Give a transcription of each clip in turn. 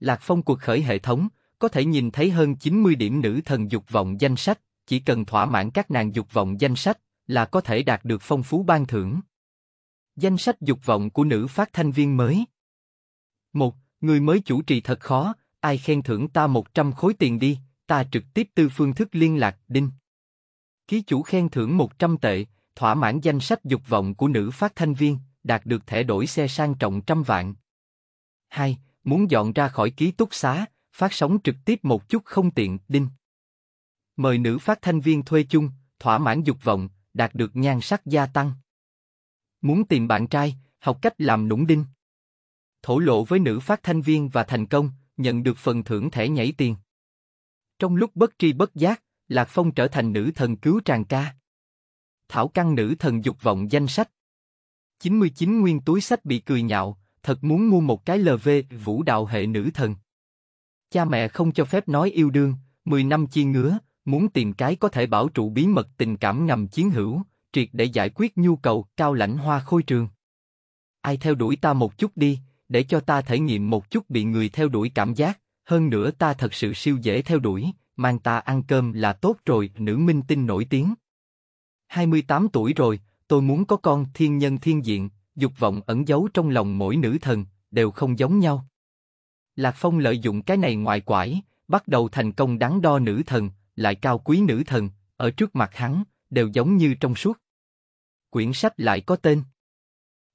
Lạc Phong cuộc khởi hệ thống, có thể nhìn thấy hơn 90 điểm nữ thần dục vọng danh sách, chỉ cần thỏa mãn các nàng dục vọng danh sách là có thể đạt được phong phú ban thưởng. Danh sách dục vọng của nữ phát thanh viên mới. Một, Người mới chủ trì thật khó, ai khen thưởng ta 100 khối tiền đi, ta trực tiếp tư phương thức liên lạc, đinh. Ký chủ khen thưởng 100 tệ, thỏa mãn danh sách dục vọng của nữ phát thanh viên, đạt được thẻ đổi xe sang trọng trăm vạn. 2 muốn dọn ra khỏi ký túc xá, phát sóng trực tiếp một chút không tiện, đinh. Mời nữ phát thanh viên thuê chung, thỏa mãn dục vọng, đạt được nhan sắc gia tăng. Muốn tìm bạn trai, học cách làm nũng đinh. Thổ lộ với nữ phát thanh viên và thành công, nhận được phần thưởng thẻ nhảy tiền. Trong lúc bất tri bất giác, Lạc Phong trở thành nữ thần cứu tràng ca. Thảo căn nữ thần dục vọng danh sách. 99 nguyên túi sách bị cười nhạo, thật muốn mua một cái LV vũ đạo hệ nữ thần. Cha mẹ không cho phép nói yêu đương, 10 năm chi ngứa, muốn tìm cái có thể bảo trụ bí mật tình cảm ngầm chiến hữu, triệt để giải quyết nhu cầu cao lãnh hoa khôi trường. Ai theo đuổi ta một chút đi, để cho ta thể nghiệm một chút bị người theo đuổi cảm giác, hơn nữa ta thật sự siêu dễ theo đuổi, mang ta ăn cơm là tốt rồi, nữ minh tinh nổi tiếng. 28 tuổi rồi, tôi muốn có con thiên nhân thiên diện, dục vọng ẩn giấu trong lòng mỗi nữ thần đều không giống nhau. Lạc Phong lợi dụng cái này ngoại quải, bắt đầu thành công đáng đo nữ thần, lại cao quý nữ thần, ở trước mặt hắn, đều giống như trong suốt. Quyển sách lại có tên.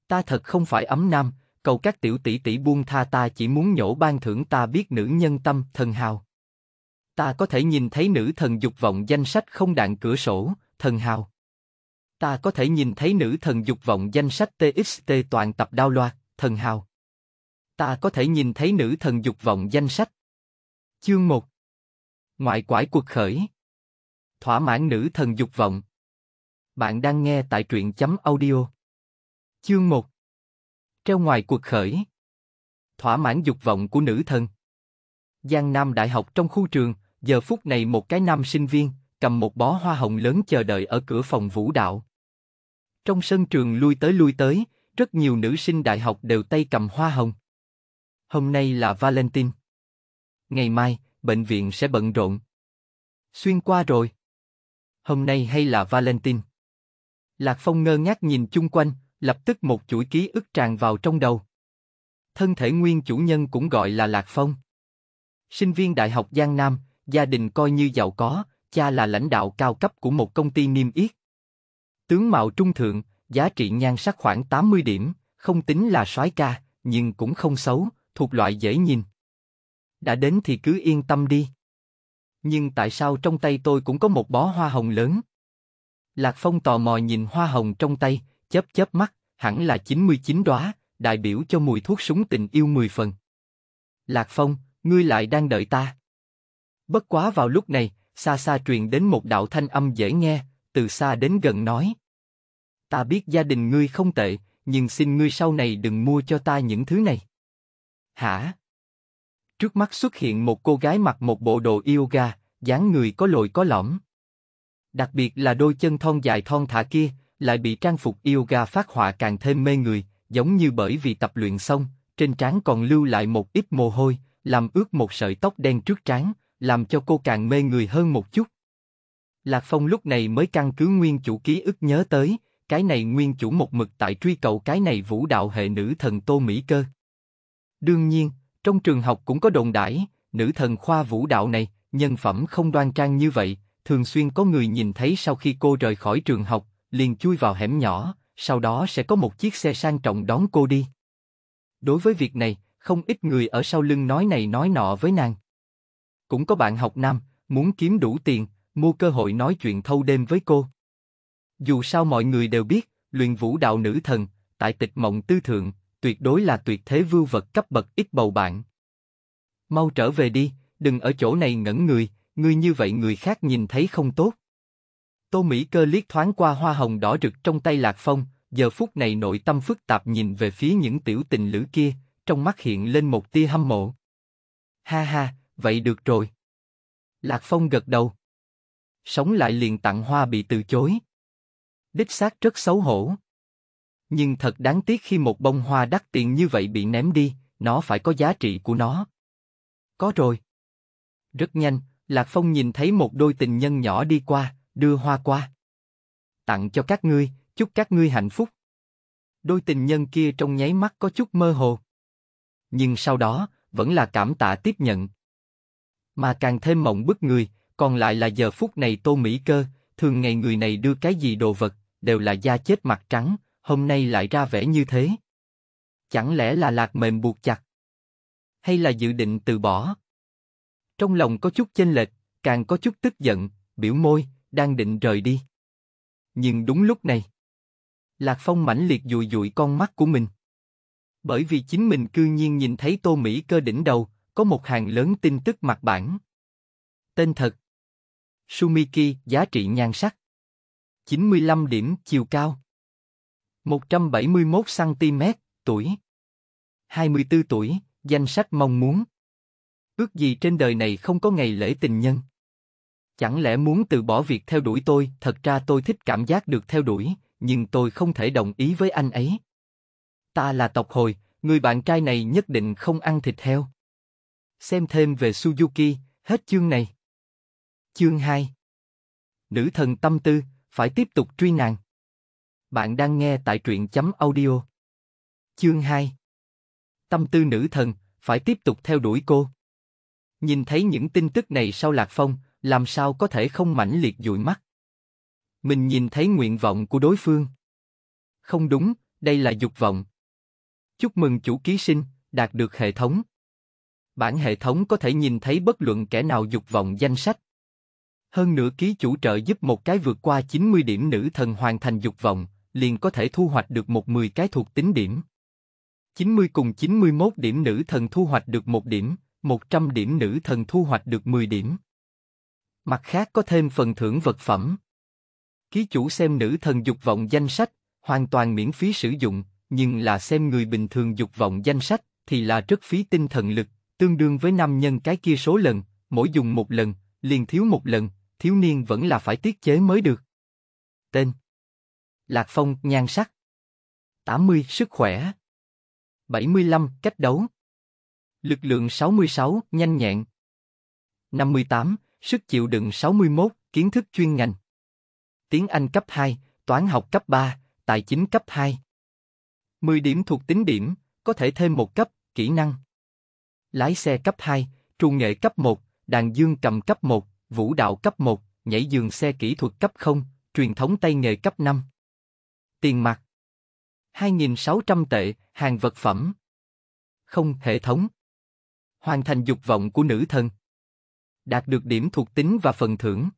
Ta thật không phải ấm nam, cầu các tiểu tỷ tỷ buông tha ta chỉ muốn nhổ ban thưởng ta biết nữ nhân tâm thần hào. Ta có thể nhìn thấy nữ thần dục vọng danh sách không đạn cửa sổ, thần hào. Ta có thể nhìn thấy nữ thần dục vọng danh sách TXT toàn tập đao loạt, thần hào. Ta có thể nhìn thấy nữ thần dục vọng danh sách. Chương 1 Ngoại quải cuộc khởi Thỏa mãn nữ thần dục vọng Bạn đang nghe tại truyện chấm audio Chương 1 Treo ngoài cuộc khởi Thỏa mãn dục vọng của nữ thần Giang Nam Đại học trong khu trường, giờ phút này một cái nam sinh viên, cầm một bó hoa hồng lớn chờ đợi ở cửa phòng vũ đạo. Trong sân trường lui tới lui tới, rất nhiều nữ sinh đại học đều tay cầm hoa hồng. Hôm nay là Valentine. Ngày mai, bệnh viện sẽ bận rộn. Xuyên qua rồi. Hôm nay hay là Valentine. Lạc Phong ngơ ngác nhìn chung quanh, lập tức một chuỗi ký ức tràn vào trong đầu. Thân thể nguyên chủ nhân cũng gọi là Lạc Phong. Sinh viên Đại học Giang Nam, gia đình coi như giàu có, cha là lãnh đạo cao cấp của một công ty niêm yết. Tướng mạo trung thượng, giá trị nhan sắc khoảng 80 điểm, không tính là soái ca, nhưng cũng không xấu, thuộc loại dễ nhìn. Đã đến thì cứ yên tâm đi. Nhưng tại sao trong tay tôi cũng có một bó hoa hồng lớn? Lạc Phong tò mò nhìn hoa hồng trong tay, chớp chớp mắt, hẳn là 99 đóa, đại biểu cho mùi thuốc súng tình yêu 10 phần. Lạc Phong, ngươi lại đang đợi ta. Bất quá vào lúc này, xa xa truyền đến một đạo thanh âm dễ nghe, từ xa đến gần nói. Ta biết gia đình ngươi không tệ, nhưng xin ngươi sau này đừng mua cho ta những thứ này. Hả? Trước mắt xuất hiện một cô gái mặc một bộ đồ yoga, dáng người có lồi có lõm. Đặc biệt là đôi chân thon dài thon thả kia, lại bị trang phục yoga phát họa càng thêm mê người, giống như bởi vì tập luyện xong, trên trán còn lưu lại một ít mồ hôi, làm ướt một sợi tóc đen trước trán, làm cho cô càng mê người hơn một chút. Lạc Phong lúc này mới căn cứ nguyên chủ ký ức nhớ tới, cái này nguyên chủ một mực tại truy cầu cái này vũ đạo hệ nữ thần Tô Mỹ Cơ. Đương nhiên, trong trường học cũng có đồn đãi, nữ thần khoa vũ đạo này, nhân phẩm không đoan trang như vậy, thường xuyên có người nhìn thấy sau khi cô rời khỏi trường học, liền chui vào hẻm nhỏ, sau đó sẽ có một chiếc xe sang trọng đón cô đi. Đối với việc này, không ít người ở sau lưng nói này nói nọ với nàng. Cũng có bạn học nam, muốn kiếm đủ tiền, mua cơ hội nói chuyện thâu đêm với cô. Dù sao mọi người đều biết, luyện vũ đạo nữ thần, tại tịch mộng tư thượng, tuyệt đối là tuyệt thế vưu vật cấp bậc ít bầu bạn. Mau trở về đi, đừng ở chỗ này ngẩn người, người như vậy người khác nhìn thấy không tốt. Tô Mỹ cơ liếc thoáng qua hoa hồng đỏ rực trong tay Lạc Phong, giờ phút này nội tâm phức tạp nhìn về phía những tiểu tình lữ kia, trong mắt hiện lên một tia hâm mộ. Ha ha, vậy được rồi. Lạc Phong gật đầu sống lại liền tặng hoa bị từ chối. Đích xác rất xấu hổ. Nhưng thật đáng tiếc khi một bông hoa đắt tiền như vậy bị ném đi, nó phải có giá trị của nó. Có rồi. Rất nhanh, Lạc Phong nhìn thấy một đôi tình nhân nhỏ đi qua, đưa hoa qua. Tặng cho các ngươi, chúc các ngươi hạnh phúc. Đôi tình nhân kia trong nháy mắt có chút mơ hồ. Nhưng sau đó, vẫn là cảm tạ tiếp nhận. Mà càng thêm mộng bức người, còn lại là giờ phút này tô mỹ cơ thường ngày người này đưa cái gì đồ vật đều là da chết mặt trắng hôm nay lại ra vẻ như thế chẳng lẽ là lạc mềm buộc chặt hay là dự định từ bỏ trong lòng có chút chênh lệch càng có chút tức giận biểu môi đang định rời đi nhưng đúng lúc này lạc phong mãnh liệt dụi dụi con mắt của mình bởi vì chính mình cư nhiên nhìn thấy tô mỹ cơ đỉnh đầu có một hàng lớn tin tức mặt bản tên thật Sumiki, giá trị nhan sắc. 95 điểm, chiều cao. 171cm, tuổi. 24 tuổi, danh sách mong muốn. Ước gì trên đời này không có ngày lễ tình nhân. Chẳng lẽ muốn từ bỏ việc theo đuổi tôi, thật ra tôi thích cảm giác được theo đuổi, nhưng tôi không thể đồng ý với anh ấy. Ta là tộc hồi, người bạn trai này nhất định không ăn thịt heo. Xem thêm về Suzuki, hết chương này. Chương 2 Nữ thần tâm tư, phải tiếp tục truy nàng. Bạn đang nghe tại truyện chấm audio. Chương 2 Tâm tư nữ thần, phải tiếp tục theo đuổi cô. Nhìn thấy những tin tức này sau Lạc Phong, làm sao có thể không mãnh liệt dụi mắt. Mình nhìn thấy nguyện vọng của đối phương. Không đúng, đây là dục vọng. Chúc mừng chủ ký sinh, đạt được hệ thống. Bản hệ thống có thể nhìn thấy bất luận kẻ nào dục vọng danh sách. Hơn nữa ký chủ trợ giúp một cái vượt qua 90 điểm nữ thần hoàn thành dục vọng, liền có thể thu hoạch được một 10 cái thuộc tính điểm. 90 cùng 91 điểm nữ thần thu hoạch được một điểm, 100 điểm nữ thần thu hoạch được 10 điểm. Mặt khác có thêm phần thưởng vật phẩm. Ký chủ xem nữ thần dục vọng danh sách, hoàn toàn miễn phí sử dụng, nhưng là xem người bình thường dục vọng danh sách, thì là rất phí tinh thần lực, tương đương với năm nhân cái kia số lần, mỗi dùng một lần, liền thiếu một lần, thiếu niên vẫn là phải tiết chế mới được. Tên Lạc Phong, nhan sắc 80, sức khỏe 75, cách đấu Lực lượng 66, nhanh nhẹn 58, sức chịu đựng 61, kiến thức chuyên ngành Tiếng Anh cấp 2, toán học cấp 3, tài chính cấp 2 10 điểm thuộc tính điểm, có thể thêm một cấp, kỹ năng Lái xe cấp 2, trung nghệ cấp 1, đàn dương cầm cấp 1, vũ đạo cấp 1, nhảy giường xe kỹ thuật cấp 0, truyền thống tay nghề cấp 5. Tiền mặt 2.600 tệ, hàng vật phẩm. Không hệ thống. Hoàn thành dục vọng của nữ thần. Đạt được điểm thuộc tính và phần thưởng.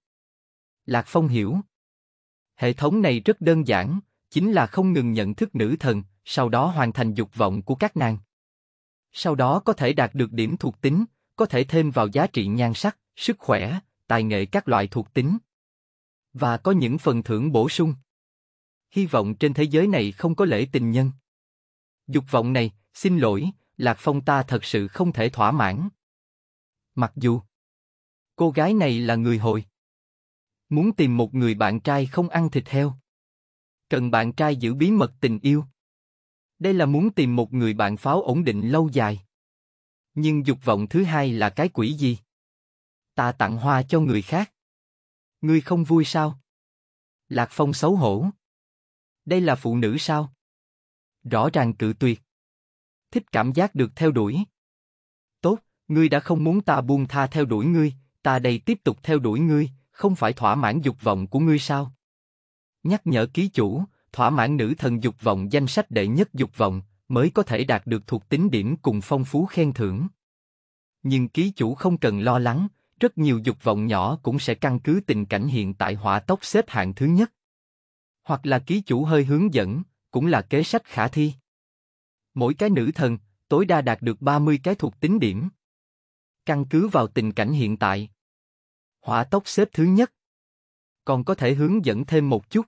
Lạc Phong hiểu. Hệ thống này rất đơn giản, chính là không ngừng nhận thức nữ thần, sau đó hoàn thành dục vọng của các nàng. Sau đó có thể đạt được điểm thuộc tính, có thể thêm vào giá trị nhan sắc, sức khỏe, tài nghệ các loại thuộc tính. Và có những phần thưởng bổ sung. Hy vọng trên thế giới này không có lễ tình nhân. Dục vọng này, xin lỗi, Lạc Phong ta thật sự không thể thỏa mãn. Mặc dù, cô gái này là người hồi, Muốn tìm một người bạn trai không ăn thịt heo. Cần bạn trai giữ bí mật tình yêu. Đây là muốn tìm một người bạn pháo ổn định lâu dài. Nhưng dục vọng thứ hai là cái quỷ gì? ta tặng hoa cho người khác. Ngươi không vui sao? Lạc Phong xấu hổ. Đây là phụ nữ sao? Rõ ràng cự tuyệt. Thích cảm giác được theo đuổi. Tốt, ngươi đã không muốn ta buông tha theo đuổi ngươi, ta đây tiếp tục theo đuổi ngươi, không phải thỏa mãn dục vọng của ngươi sao? Nhắc nhở ký chủ, thỏa mãn nữ thần dục vọng danh sách đệ nhất dục vọng, mới có thể đạt được thuộc tính điểm cùng phong phú khen thưởng. Nhưng ký chủ không cần lo lắng, rất nhiều dục vọng nhỏ cũng sẽ căn cứ tình cảnh hiện tại hỏa tốc xếp hạng thứ nhất. Hoặc là ký chủ hơi hướng dẫn, cũng là kế sách khả thi. Mỗi cái nữ thần, tối đa đạt được 30 cái thuộc tính điểm. Căn cứ vào tình cảnh hiện tại. Hỏa tốc xếp thứ nhất. Còn có thể hướng dẫn thêm một chút.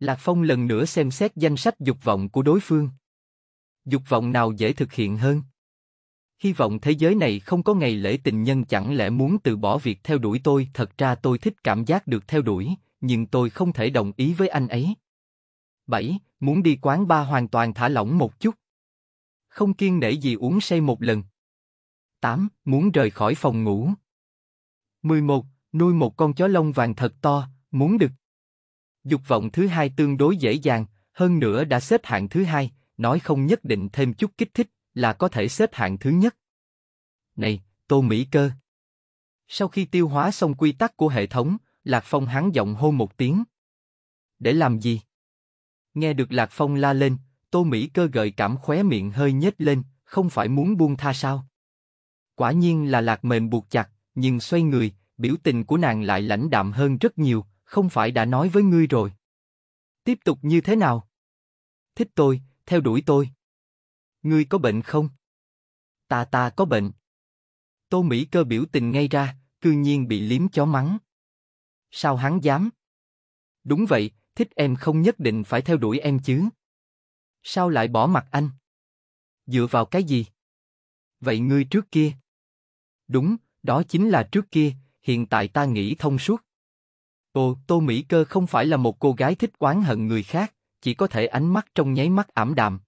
Lạc Phong lần nữa xem xét danh sách dục vọng của đối phương. Dục vọng nào dễ thực hiện hơn? hy vọng thế giới này không có ngày lễ tình nhân chẳng lẽ muốn từ bỏ việc theo đuổi tôi, thật ra tôi thích cảm giác được theo đuổi, nhưng tôi không thể đồng ý với anh ấy. 7. Muốn đi quán ba hoàn toàn thả lỏng một chút. Không kiên nể gì uống say một lần. 8. Muốn rời khỏi phòng ngủ. 11. Nuôi một con chó lông vàng thật to, muốn được. Dục vọng thứ hai tương đối dễ dàng, hơn nữa đã xếp hạng thứ hai, nói không nhất định thêm chút kích thích, là có thể xếp hạng thứ nhất. Này, Tô Mỹ Cơ. Sau khi tiêu hóa xong quy tắc của hệ thống, Lạc Phong hắn giọng hô một tiếng. Để làm gì? Nghe được Lạc Phong la lên, Tô Mỹ Cơ gợi cảm khóe miệng hơi nhếch lên, không phải muốn buông tha sao? Quả nhiên là Lạc mềm buộc chặt, nhưng xoay người, biểu tình của nàng lại lãnh đạm hơn rất nhiều, không phải đã nói với ngươi rồi. Tiếp tục như thế nào? Thích tôi, theo đuổi tôi. Ngươi có bệnh không? Ta ta có bệnh. Tô Mỹ cơ biểu tình ngay ra, cư nhiên bị liếm chó mắng. Sao hắn dám? Đúng vậy, thích em không nhất định phải theo đuổi em chứ. Sao lại bỏ mặt anh? Dựa vào cái gì? Vậy ngươi trước kia? Đúng, đó chính là trước kia, hiện tại ta nghĩ thông suốt. Ồ, Tô Mỹ Cơ không phải là một cô gái thích oán hận người khác, chỉ có thể ánh mắt trong nháy mắt ảm đạm,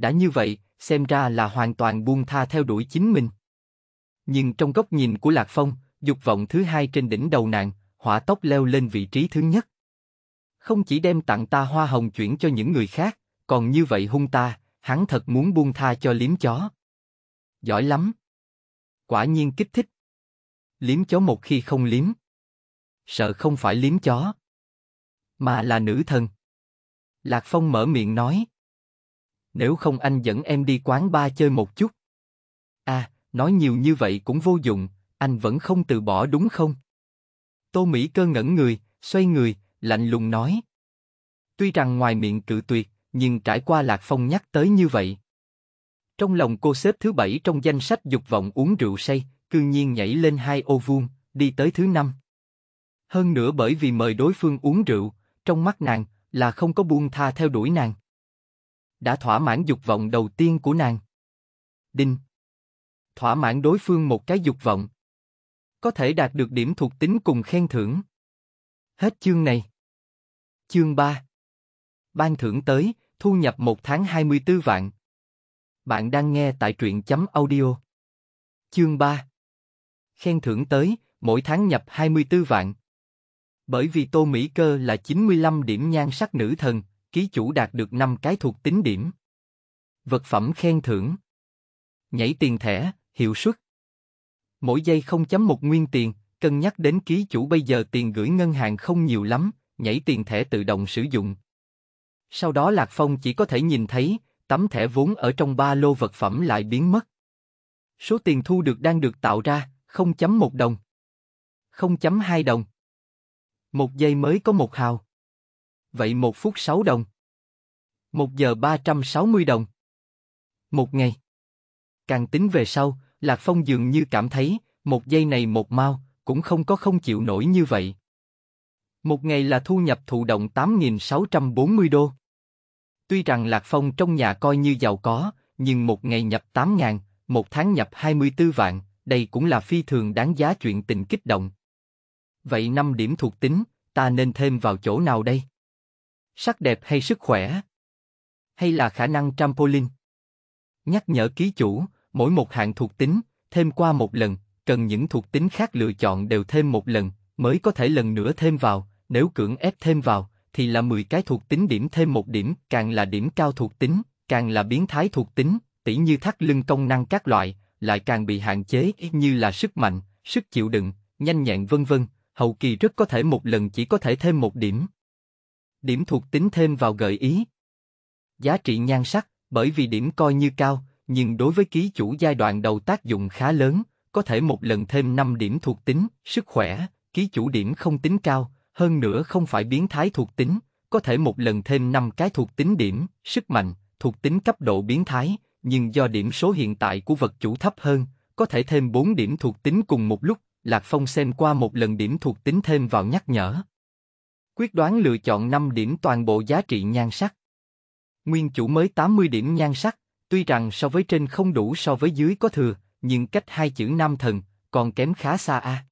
đã như vậy, xem ra là hoàn toàn buông tha theo đuổi chính mình. Nhưng trong góc nhìn của Lạc Phong, dục vọng thứ hai trên đỉnh đầu nàng, hỏa tốc leo lên vị trí thứ nhất. Không chỉ đem tặng ta hoa hồng chuyển cho những người khác, còn như vậy hung ta, hắn thật muốn buông tha cho liếm chó. Giỏi lắm. Quả nhiên kích thích. Liếm chó một khi không liếm. Sợ không phải liếm chó. Mà là nữ thần. Lạc Phong mở miệng nói nếu không anh dẫn em đi quán bar chơi một chút. À, nói nhiều như vậy cũng vô dụng, anh vẫn không từ bỏ đúng không? Tô Mỹ cơ ngẩn người, xoay người, lạnh lùng nói. Tuy rằng ngoài miệng cự tuyệt, nhưng trải qua Lạc Phong nhắc tới như vậy. Trong lòng cô xếp thứ bảy trong danh sách dục vọng uống rượu say, cư nhiên nhảy lên hai ô vuông, đi tới thứ năm. Hơn nữa bởi vì mời đối phương uống rượu, trong mắt nàng là không có buông tha theo đuổi nàng đã thỏa mãn dục vọng đầu tiên của nàng. Đinh. Thỏa mãn đối phương một cái dục vọng. Có thể đạt được điểm thuộc tính cùng khen thưởng. Hết chương này. Chương 3. Ban thưởng tới, thu nhập một tháng 24 vạn. Bạn đang nghe tại truyện chấm audio. Chương 3. Khen thưởng tới, mỗi tháng nhập 24 vạn. Bởi vì Tô Mỹ Cơ là 95 điểm nhan sắc nữ thần, ký chủ đạt được 5 cái thuộc tính điểm. Vật phẩm khen thưởng. Nhảy tiền thẻ, hiệu suất. Mỗi giây 0.1 nguyên tiền, cân nhắc đến ký chủ bây giờ tiền gửi ngân hàng không nhiều lắm, nhảy tiền thẻ tự động sử dụng. Sau đó Lạc Phong chỉ có thể nhìn thấy, tấm thẻ vốn ở trong ba lô vật phẩm lại biến mất. Số tiền thu được đang được tạo ra, 0.1 đồng. 0.2 đồng. Một giây mới có một hào vậy một phút 6 đồng. Một giờ 360 đồng. Một ngày. Càng tính về sau, Lạc Phong dường như cảm thấy, một giây này một mao, cũng không có không chịu nổi như vậy. Một ngày là thu nhập thụ động 8.640 đô. Tuy rằng Lạc Phong trong nhà coi như giàu có, nhưng một ngày nhập 8 ngàn, một tháng nhập 24 vạn, đây cũng là phi thường đáng giá chuyện tình kích động. Vậy năm điểm thuộc tính, ta nên thêm vào chỗ nào đây? Sắc đẹp hay sức khỏe? Hay là khả năng trampoline? Nhắc nhở ký chủ, mỗi một hạng thuộc tính, thêm qua một lần, cần những thuộc tính khác lựa chọn đều thêm một lần, mới có thể lần nữa thêm vào, nếu cưỡng ép thêm vào, thì là 10 cái thuộc tính điểm thêm một điểm, càng là điểm cao thuộc tính, càng là biến thái thuộc tính, tỉ như thắt lưng công năng các loại, lại càng bị hạn chế như là sức mạnh, sức chịu đựng, nhanh nhẹn vân vân, hậu kỳ rất có thể một lần chỉ có thể thêm một điểm. Điểm thuộc tính thêm vào gợi ý. Giá trị nhan sắc, bởi vì điểm coi như cao, nhưng đối với ký chủ giai đoạn đầu tác dụng khá lớn, có thể một lần thêm 5 điểm thuộc tính, sức khỏe, ký chủ điểm không tính cao, hơn nữa không phải biến thái thuộc tính, có thể một lần thêm 5 cái thuộc tính điểm, sức mạnh, thuộc tính cấp độ biến thái, nhưng do điểm số hiện tại của vật chủ thấp hơn, có thể thêm 4 điểm thuộc tính cùng một lúc, Lạc Phong xem qua một lần điểm thuộc tính thêm vào nhắc nhở. Quyết đoán lựa chọn 5 điểm toàn bộ giá trị nhan sắc. Nguyên chủ mới 80 điểm nhan sắc, tuy rằng so với trên không đủ so với dưới có thừa, nhưng cách hai chữ nam thần còn kém khá xa a. À.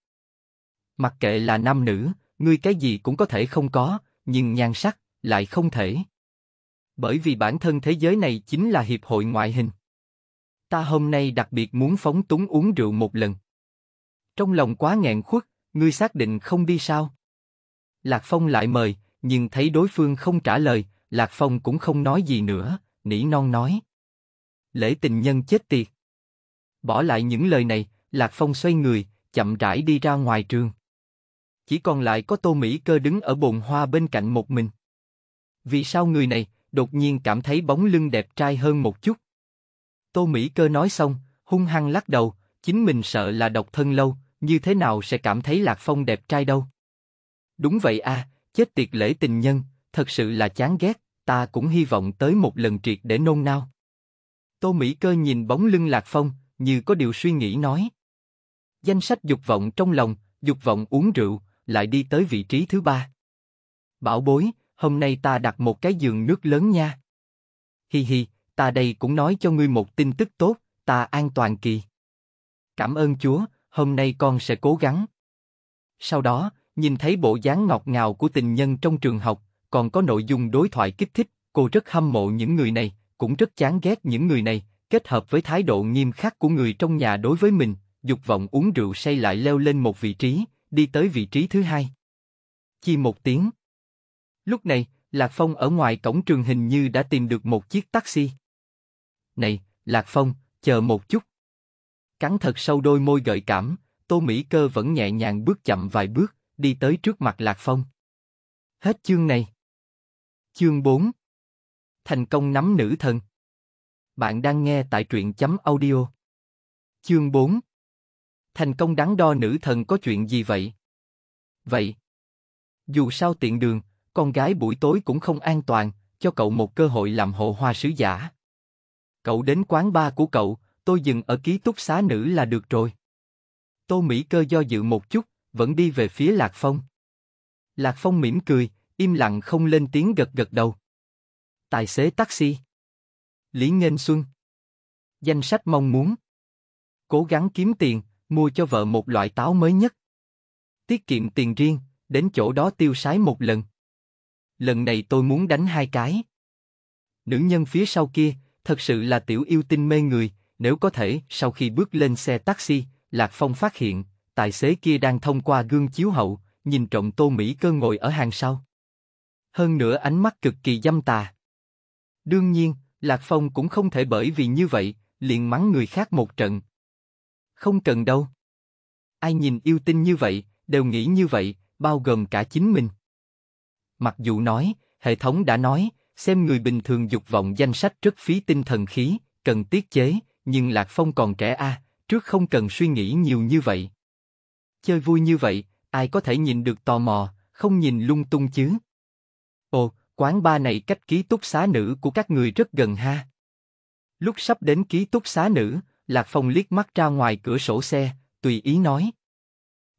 Mặc kệ là nam nữ, ngươi cái gì cũng có thể không có, nhưng nhan sắc lại không thể. Bởi vì bản thân thế giới này chính là hiệp hội ngoại hình. Ta hôm nay đặc biệt muốn phóng túng uống rượu một lần. Trong lòng quá nghẹn khuất, ngươi xác định không đi sao? Lạc Phong lại mời, nhưng thấy đối phương không trả lời, Lạc Phong cũng không nói gì nữa, nỉ non nói. Lễ tình nhân chết tiệt. Bỏ lại những lời này, Lạc Phong xoay người, chậm rãi đi ra ngoài trường. Chỉ còn lại có Tô Mỹ cơ đứng ở bồn hoa bên cạnh một mình. Vì sao người này đột nhiên cảm thấy bóng lưng đẹp trai hơn một chút? Tô Mỹ cơ nói xong, hung hăng lắc đầu, chính mình sợ là độc thân lâu, như thế nào sẽ cảm thấy Lạc Phong đẹp trai đâu. Đúng vậy a, chết tiệt lễ tình nhân, thật sự là chán ghét, ta cũng hy vọng tới một lần triệt để nôn nao. Tô Mỹ Cơ nhìn bóng lưng Lạc Phong, như có điều suy nghĩ nói. Danh sách dục vọng trong lòng, dục vọng uống rượu, lại đi tới vị trí thứ ba. Bảo bối, hôm nay ta đặt một cái giường nước lớn nha. Hi hi, ta đây cũng nói cho ngươi một tin tức tốt, ta an toàn kỳ. Cảm ơn Chúa, hôm nay con sẽ cố gắng. Sau đó, Nhìn thấy bộ dáng ngọt ngào của tình nhân trong trường học, còn có nội dung đối thoại kích thích, cô rất hâm mộ những người này, cũng rất chán ghét những người này, kết hợp với thái độ nghiêm khắc của người trong nhà đối với mình, dục vọng uống rượu say lại leo lên một vị trí, đi tới vị trí thứ hai. Chỉ một tiếng. Lúc này, Lạc Phong ở ngoài cổng trường hình như đã tìm được một chiếc taxi. Này, Lạc Phong, chờ một chút. Cắn thật sâu đôi môi gợi cảm, Tô Mỹ Cơ vẫn nhẹ nhàng bước chậm vài bước, đi tới trước mặt lạc phong. Hết chương này. Chương 4 Thành công nắm nữ thần Bạn đang nghe tại truyện chấm audio. Chương 4 Thành công đáng đo nữ thần có chuyện gì vậy? Vậy Dù sao tiện đường, con gái buổi tối cũng không an toàn, cho cậu một cơ hội làm hộ hoa sứ giả. Cậu đến quán bar của cậu, tôi dừng ở ký túc xá nữ là được rồi. Tô Mỹ Cơ do dự một chút, vẫn đi về phía Lạc Phong. Lạc Phong mỉm cười, im lặng không lên tiếng gật gật đầu. Tài xế taxi. Lý ngân Xuân. Danh sách mong muốn. Cố gắng kiếm tiền, mua cho vợ một loại táo mới nhất. Tiết kiệm tiền riêng, đến chỗ đó tiêu sái một lần. Lần này tôi muốn đánh hai cái. Nữ nhân phía sau kia, thật sự là tiểu yêu tinh mê người, nếu có thể, sau khi bước lên xe taxi, Lạc Phong phát hiện, tài xế kia đang thông qua gương chiếu hậu, nhìn trộm Tô Mỹ Cơ ngồi ở hàng sau. Hơn nữa ánh mắt cực kỳ dâm tà. Đương nhiên, Lạc Phong cũng không thể bởi vì như vậy, liền mắng người khác một trận. Không cần đâu. Ai nhìn yêu tinh như vậy, đều nghĩ như vậy, bao gồm cả chính mình. Mặc dù nói, hệ thống đã nói, xem người bình thường dục vọng danh sách rất phí tinh thần khí, cần tiết chế, nhưng Lạc Phong còn trẻ a, trước không cần suy nghĩ nhiều như vậy. Chơi vui như vậy, ai có thể nhìn được tò mò, không nhìn lung tung chứ. Ồ, quán ba này cách ký túc xá nữ của các người rất gần ha. Lúc sắp đến ký túc xá nữ, Lạc Phong liếc mắt ra ngoài cửa sổ xe, tùy ý nói.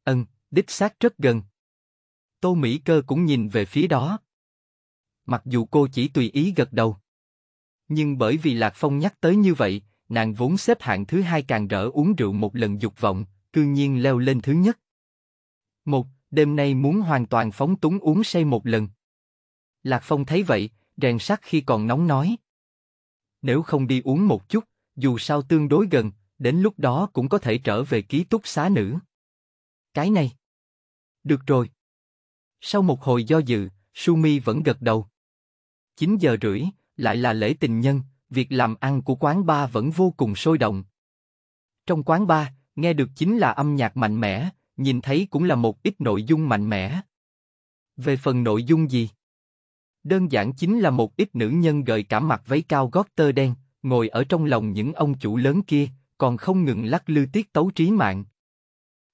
Ừm, đích xác rất gần. Tô Mỹ Cơ cũng nhìn về phía đó. Mặc dù cô chỉ tùy ý gật đầu. Nhưng bởi vì Lạc Phong nhắc tới như vậy, nàng vốn xếp hạng thứ hai càng rỡ uống rượu một lần dục vọng, cư nhiên leo lên thứ nhất. Một, đêm nay muốn hoàn toàn phóng túng uống say một lần. Lạc Phong thấy vậy, rèn sắt khi còn nóng nói. Nếu không đi uống một chút, dù sao tương đối gần, đến lúc đó cũng có thể trở về ký túc xá nữ. Cái này. Được rồi. Sau một hồi do dự, Sumi vẫn gật đầu. 9 giờ rưỡi, lại là lễ tình nhân, việc làm ăn của quán bar vẫn vô cùng sôi động. Trong quán bar, nghe được chính là âm nhạc mạnh mẽ, nhìn thấy cũng là một ít nội dung mạnh mẽ. Về phần nội dung gì? Đơn giản chính là một ít nữ nhân gợi cả mặt váy cao gót tơ đen, ngồi ở trong lòng những ông chủ lớn kia, còn không ngừng lắc lư tiết tấu trí mạng.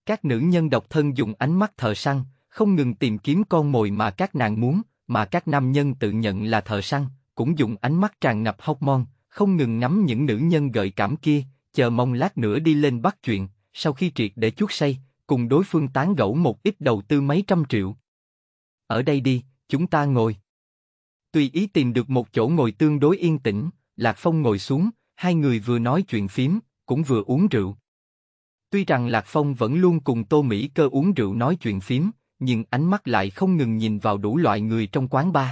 Các nữ nhân độc thân dùng ánh mắt thợ săn, không ngừng tìm kiếm con mồi mà các nàng muốn, mà các nam nhân tự nhận là thợ săn, cũng dùng ánh mắt tràn ngập hóc mon, không ngừng ngắm những nữ nhân gợi cảm kia, chờ mong lát nữa đi lên bắt chuyện, sau khi triệt để chuốt say, cùng đối phương tán gẫu một ít đầu tư mấy trăm triệu. Ở đây đi, chúng ta ngồi. Tùy ý tìm được một chỗ ngồi tương đối yên tĩnh, Lạc Phong ngồi xuống, hai người vừa nói chuyện phím, cũng vừa uống rượu. Tuy rằng Lạc Phong vẫn luôn cùng Tô Mỹ cơ uống rượu nói chuyện phím, nhưng ánh mắt lại không ngừng nhìn vào đủ loại người trong quán bar.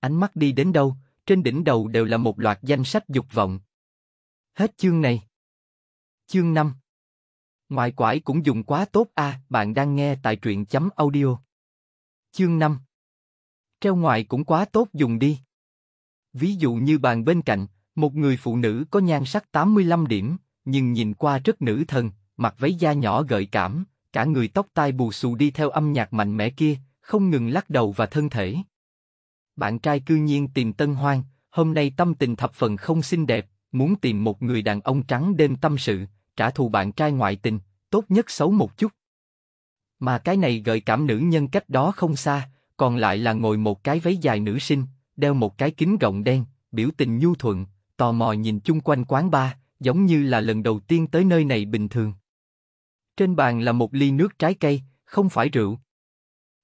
Ánh mắt đi đến đâu, trên đỉnh đầu đều là một loạt danh sách dục vọng, Hết chương này. Chương 5 Ngoại quải cũng dùng quá tốt à, bạn đang nghe tại truyện chấm audio. Chương 5 Treo ngoài cũng quá tốt dùng đi. Ví dụ như bàn bên cạnh, một người phụ nữ có nhan sắc 85 điểm, nhưng nhìn qua rất nữ thần, mặc váy da nhỏ gợi cảm, cả người tóc tai bù xù đi theo âm nhạc mạnh mẽ kia, không ngừng lắc đầu và thân thể. Bạn trai cư nhiên tìm tân hoang, hôm nay tâm tình thập phần không xinh đẹp, muốn tìm một người đàn ông trắng đêm tâm sự, trả thù bạn trai ngoại tình, tốt nhất xấu một chút. Mà cái này gợi cảm nữ nhân cách đó không xa, còn lại là ngồi một cái váy dài nữ sinh, đeo một cái kính rộng đen, biểu tình nhu thuận, tò mò nhìn chung quanh quán bar, giống như là lần đầu tiên tới nơi này bình thường. Trên bàn là một ly nước trái cây, không phải rượu.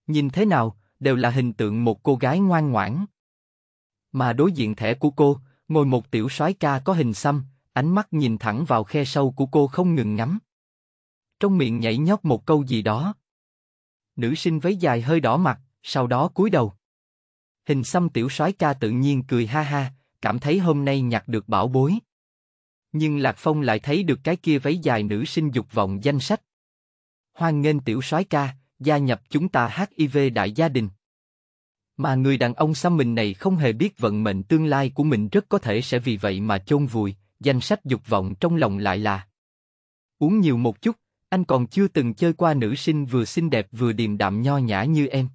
Nhìn thế nào, đều là hình tượng một cô gái ngoan ngoãn. Mà đối diện thẻ của cô, ngồi một tiểu soái ca có hình xăm, ánh mắt nhìn thẳng vào khe sâu của cô không ngừng ngắm. Trong miệng nhảy nhót một câu gì đó. Nữ sinh váy dài hơi đỏ mặt, sau đó cúi đầu. Hình xăm tiểu soái ca tự nhiên cười ha ha, cảm thấy hôm nay nhặt được bảo bối. Nhưng Lạc Phong lại thấy được cái kia váy dài nữ sinh dục vọng danh sách. Hoan nghênh tiểu soái ca, gia nhập chúng ta HIV đại gia đình. Mà người đàn ông xăm mình này không hề biết vận mệnh tương lai của mình rất có thể sẽ vì vậy mà chôn vùi, danh sách dục vọng trong lòng lại là Uống nhiều một chút, anh còn chưa từng chơi qua nữ sinh vừa xinh đẹp vừa điềm đạm nho nhã như em.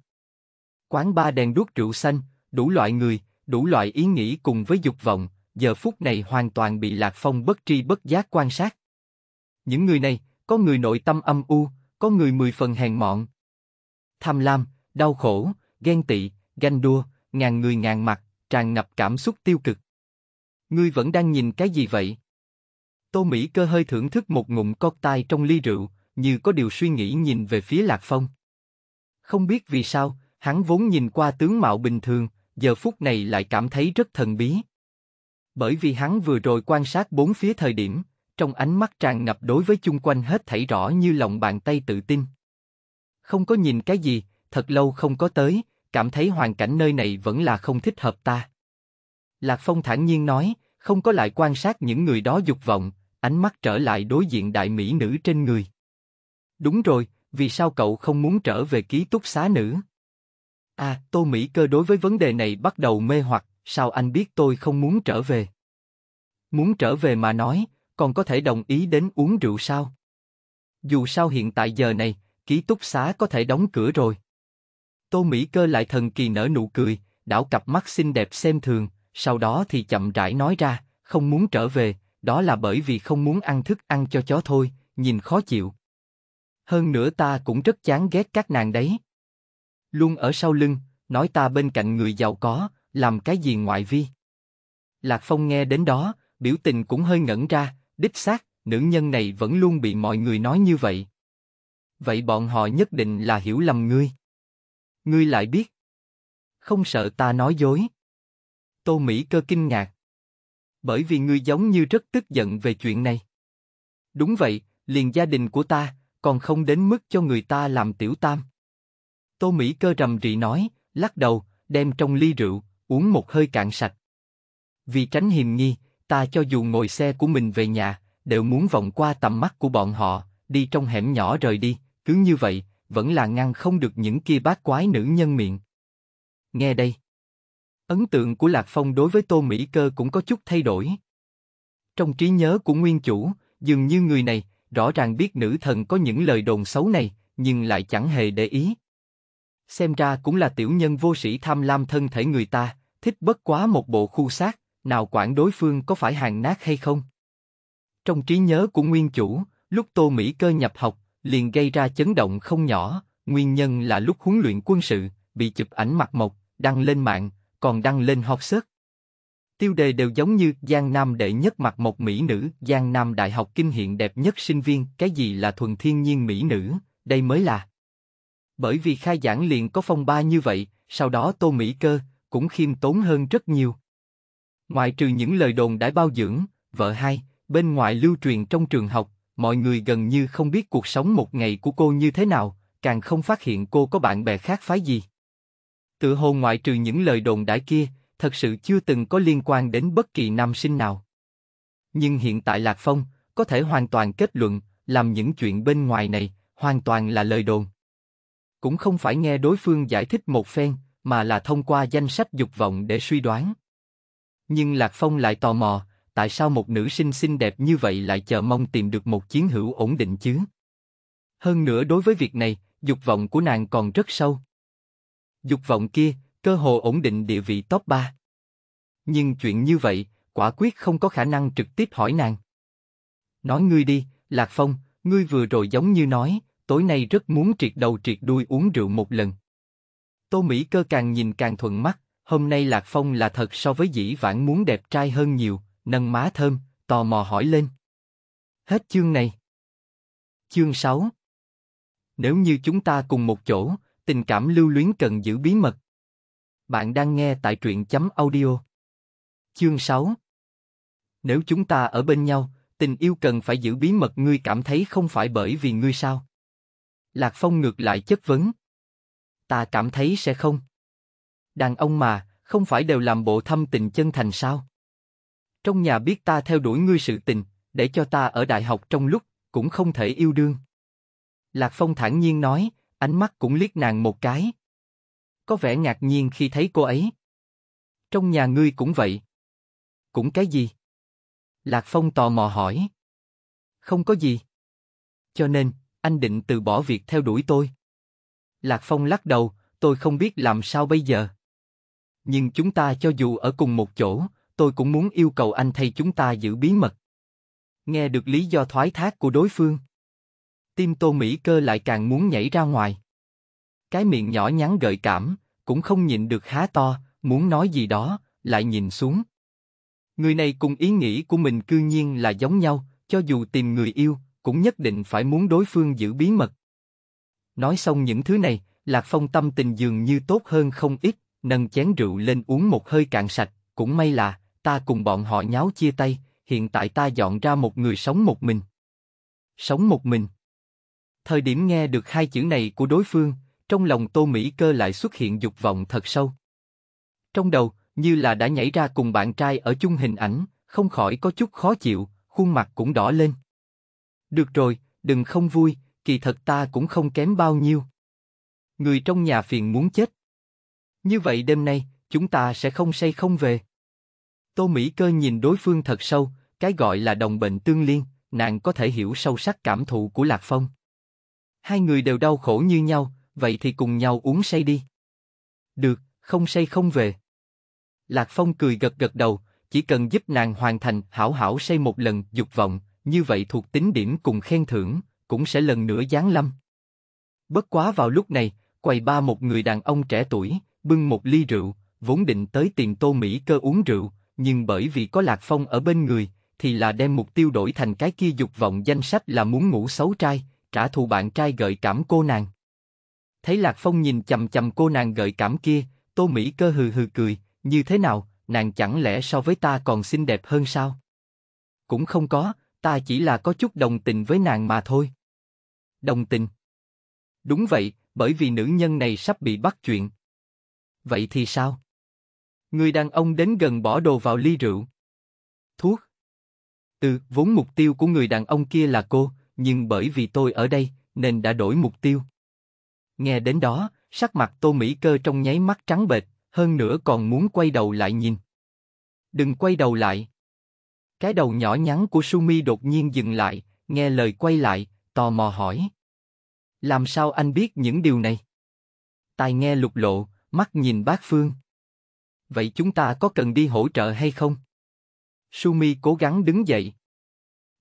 Quán ba đèn đuốc rượu xanh, đủ loại người, đủ loại ý nghĩ cùng với dục vọng, giờ phút này hoàn toàn bị Lạc Phong bất tri bất giác quan sát. Những người này, có người nội tâm âm u, có người mười phần hèn mọn. Tham lam, đau khổ, ghen tị, ganh đua, ngàn người ngàn mặt, tràn ngập cảm xúc tiêu cực. Ngươi vẫn đang nhìn cái gì vậy? Tô Mỹ cơ hơi thưởng thức một ngụm cocktail trong ly rượu, như có điều suy nghĩ nhìn về phía Lạc Phong. Không biết vì sao, hắn vốn nhìn qua tướng mạo bình thường, giờ phút này lại cảm thấy rất thần bí. Bởi vì hắn vừa rồi quan sát bốn phía thời điểm, trong ánh mắt tràn ngập đối với chung quanh hết thảy rõ như lòng bàn tay tự tin. Không có nhìn cái gì, thật lâu không có tới, cảm thấy hoàn cảnh nơi này vẫn là không thích hợp ta. Lạc Phong thản nhiên nói, không có lại quan sát những người đó dục vọng, ánh mắt trở lại đối diện đại mỹ nữ trên người. Đúng rồi, vì sao cậu không muốn trở về ký túc xá nữ? À, Tô Mỹ cơ đối với vấn đề này bắt đầu mê hoặc, sao anh biết tôi không muốn trở về? Muốn trở về mà nói, còn có thể đồng ý đến uống rượu sao? Dù sao hiện tại giờ này, ký túc xá có thể đóng cửa rồi. Tô Mỹ Cơ lại thần kỳ nở nụ cười, đảo cặp mắt xinh đẹp xem thường, sau đó thì chậm rãi nói ra, không muốn trở về, đó là bởi vì không muốn ăn thức ăn cho chó thôi, nhìn khó chịu. Hơn nữa ta cũng rất chán ghét các nàng đấy. Luôn ở sau lưng, nói ta bên cạnh người giàu có, làm cái gì ngoại vi. Lạc Phong nghe đến đó, biểu tình cũng hơi ngẩn ra, đích xác, nữ nhân này vẫn luôn bị mọi người nói như vậy. Vậy bọn họ nhất định là hiểu lầm ngươi. Ngươi lại biết. Không sợ ta nói dối. Tô Mỹ cơ kinh ngạc. Bởi vì ngươi giống như rất tức giận về chuyện này. Đúng vậy, liền gia đình của ta, còn không đến mức cho người ta làm tiểu tam. Tô Mỹ cơ rầm rị nói, lắc đầu, đem trong ly rượu, uống một hơi cạn sạch. Vì tránh hiềm nghi, ta cho dù ngồi xe của mình về nhà, đều muốn vòng qua tầm mắt của bọn họ, đi trong hẻm nhỏ rời đi, cứ như vậy, vẫn là ngăn không được những kia bát quái nữ nhân miệng. Nghe đây. Ấn tượng của Lạc Phong đối với Tô Mỹ Cơ cũng có chút thay đổi. Trong trí nhớ của nguyên chủ, dường như người này, rõ ràng biết nữ thần có những lời đồn xấu này, nhưng lại chẳng hề để ý. Xem ra cũng là tiểu nhân vô sĩ tham lam thân thể người ta, thích bất quá một bộ khu xác, nào quản đối phương có phải hàng nát hay không. Trong trí nhớ của nguyên chủ, lúc Tô Mỹ Cơ nhập học, liền gây ra chấn động không nhỏ. Nguyên nhân là lúc huấn luyện quân sự bị chụp ảnh mặt mộc, đăng lên mạng, còn đăng lên học sớt. Tiêu đề đều giống như Giang Nam đệ nhất mặt mộc mỹ nữ, Giang Nam đại học kinh hiện đẹp nhất sinh viên. Cái gì là thuần thiên nhiên mỹ nữ? Đây mới là. Bởi vì khai giảng liền có phong ba như vậy, sau đó tô mỹ cơ cũng khiêm tốn hơn rất nhiều. ngoài trừ những lời đồn đã bao dưỡng, vợ hai bên ngoài lưu truyền trong trường học, mọi người gần như không biết cuộc sống một ngày của cô như thế nào, càng không phát hiện cô có bạn bè khác phái gì. Tự hồ ngoại trừ những lời đồn đãi kia, thật sự chưa từng có liên quan đến bất kỳ nam sinh nào. Nhưng hiện tại Lạc Phong có thể hoàn toàn kết luận, làm những chuyện bên ngoài này hoàn toàn là lời đồn. Cũng không phải nghe đối phương giải thích một phen, mà là thông qua danh sách dục vọng để suy đoán. Nhưng Lạc Phong lại tò mò, tại sao một nữ sinh xinh đẹp như vậy lại chờ mong tìm được một chiến hữu ổn định chứ? Hơn nữa đối với việc này, dục vọng của nàng còn rất sâu. Dục vọng kia, cơ hồ ổn định địa vị top 3. Nhưng chuyện như vậy, quả quyết không có khả năng trực tiếp hỏi nàng. Nói ngươi đi, Lạc Phong, ngươi vừa rồi giống như nói, tối nay rất muốn triệt đầu triệt đuôi uống rượu một lần. Tô Mỹ cơ càng nhìn càng thuận mắt, hôm nay Lạc Phong là thật so với dĩ vãng muốn đẹp trai hơn nhiều, nâng má thơm, tò mò hỏi lên. Hết chương này. Chương 6 Nếu như chúng ta cùng một chỗ, tình cảm lưu luyến cần giữ bí mật. Bạn đang nghe tại truyện chấm audio. Chương 6 Nếu chúng ta ở bên nhau, tình yêu cần phải giữ bí mật ngươi cảm thấy không phải bởi vì ngươi sao? Lạc Phong ngược lại chất vấn. Ta cảm thấy sẽ không. Đàn ông mà, không phải đều làm bộ thâm tình chân thành sao? Trong nhà biết ta theo đuổi ngươi sự tình, để cho ta ở đại học trong lúc, cũng không thể yêu đương. Lạc Phong thản nhiên nói, ánh mắt cũng liếc nàng một cái. Có vẻ ngạc nhiên khi thấy cô ấy. Trong nhà ngươi cũng vậy. Cũng cái gì? Lạc Phong tò mò hỏi. Không có gì. Cho nên, anh định từ bỏ việc theo đuổi tôi. Lạc Phong lắc đầu, tôi không biết làm sao bây giờ. Nhưng chúng ta cho dù ở cùng một chỗ, tôi cũng muốn yêu cầu anh thay chúng ta giữ bí mật. Nghe được lý do thoái thác của đối phương, tim Tô Mỹ Cơ lại càng muốn nhảy ra ngoài. Cái miệng nhỏ nhắn gợi cảm, cũng không nhịn được há to, muốn nói gì đó, lại nhìn xuống. Người này cùng ý nghĩ của mình cư nhiên là giống nhau, cho dù tìm người yêu, cũng nhất định phải muốn đối phương giữ bí mật. Nói xong những thứ này, Lạc Phong tâm tình dường như tốt hơn không ít, nâng chén rượu lên uống một hơi cạn sạch, cũng may là ta cùng bọn họ nháo chia tay, hiện tại ta dọn ra một người sống một mình. Sống một mình. Thời điểm nghe được hai chữ này của đối phương, trong lòng Tô Mỹ Cơ lại xuất hiện dục vọng thật sâu. Trong đầu, như là đã nhảy ra cùng bạn trai ở chung hình ảnh, không khỏi có chút khó chịu, khuôn mặt cũng đỏ lên. Được rồi, đừng không vui, kỳ thật ta cũng không kém bao nhiêu. Người trong nhà phiền muốn chết. Như vậy đêm nay, chúng ta sẽ không say không về. Tô Mỹ Cơ nhìn đối phương thật sâu, cái gọi là đồng bệnh tương liên, nàng có thể hiểu sâu sắc cảm thụ của Lạc Phong. Hai người đều đau khổ như nhau, vậy thì cùng nhau uống say đi. Được, không say không về. Lạc Phong cười gật gật đầu, chỉ cần giúp nàng hoàn thành hảo hảo say một lần dục vọng, như vậy thuộc tính điểm cùng khen thưởng, cũng sẽ lần nữa giáng lâm. Bất quá vào lúc này, quầy ba một người đàn ông trẻ tuổi, bưng một ly rượu, vốn định tới tìm tô Mỹ cơ uống rượu, nhưng bởi vì có lạc phong ở bên người, thì là đem mục tiêu đổi thành cái kia dục vọng danh sách là muốn ngủ xấu trai, trả thù bạn trai gợi cảm cô nàng. Thấy lạc phong nhìn chầm chầm cô nàng gợi cảm kia, tô mỹ cơ hừ hừ cười, như thế nào, nàng chẳng lẽ so với ta còn xinh đẹp hơn sao? Cũng không có, ta chỉ là có chút đồng tình với nàng mà thôi. Đồng tình? Đúng vậy, bởi vì nữ nhân này sắp bị bắt chuyện. Vậy thì sao? Người đàn ông đến gần bỏ đồ vào ly rượu. Thuốc. Từ, vốn mục tiêu của người đàn ông kia là cô, nhưng bởi vì tôi ở đây, nên đã đổi mục tiêu. Nghe đến đó, sắc mặt Tô Mỹ Cơ trong nháy mắt trắng bệch, hơn nữa còn muốn quay đầu lại nhìn. Đừng quay đầu lại. Cái đầu nhỏ nhắn của Sumi đột nhiên dừng lại, nghe lời quay lại, tò mò hỏi. Làm sao anh biết những điều này? tài nghe lục lộ, mắt nhìn bác Phương vậy chúng ta có cần đi hỗ trợ hay không? Sumi cố gắng đứng dậy.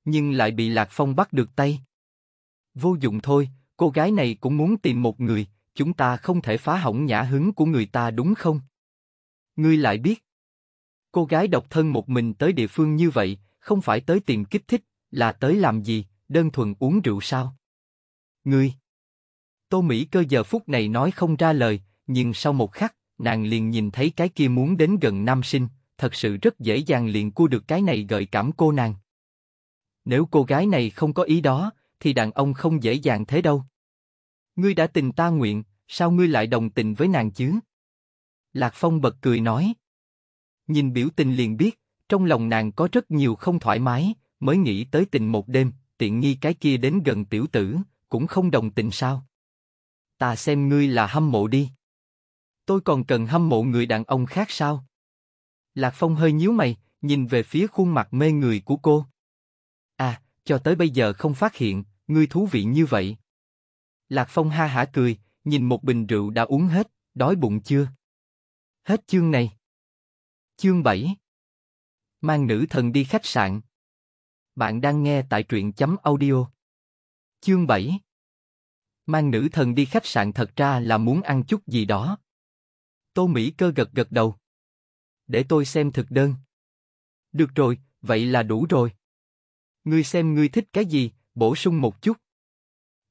Nhưng lại bị Lạc Phong bắt được tay. Vô dụng thôi, cô gái này cũng muốn tìm một người, chúng ta không thể phá hỏng nhã hứng của người ta đúng không? Ngươi lại biết. Cô gái độc thân một mình tới địa phương như vậy, không phải tới tìm kích thích, là tới làm gì, đơn thuần uống rượu sao? Ngươi! Tô Mỹ cơ giờ phút này nói không ra lời, nhưng sau một khắc, nàng liền nhìn thấy cái kia muốn đến gần nam sinh, thật sự rất dễ dàng liền cua được cái này gợi cảm cô nàng. Nếu cô gái này không có ý đó, thì đàn ông không dễ dàng thế đâu. Ngươi đã tình ta nguyện, sao ngươi lại đồng tình với nàng chứ? Lạc Phong bật cười nói. Nhìn biểu tình liền biết, trong lòng nàng có rất nhiều không thoải mái, mới nghĩ tới tình một đêm, tiện nghi cái kia đến gần tiểu tử, cũng không đồng tình sao? Ta xem ngươi là hâm mộ đi. Tôi còn cần hâm mộ người đàn ông khác sao? Lạc Phong hơi nhíu mày, nhìn về phía khuôn mặt mê người của cô. À, cho tới bây giờ không phát hiện, ngươi thú vị như vậy. Lạc Phong ha hả cười, nhìn một bình rượu đã uống hết, đói bụng chưa? Hết chương này. Chương 7 Mang nữ thần đi khách sạn. Bạn đang nghe tại truyện chấm audio. Chương 7 Mang nữ thần đi khách sạn thật ra là muốn ăn chút gì đó. Tô Mỹ Cơ gật gật đầu. Để tôi xem thực đơn. Được rồi, vậy là đủ rồi. Ngươi xem ngươi thích cái gì, bổ sung một chút.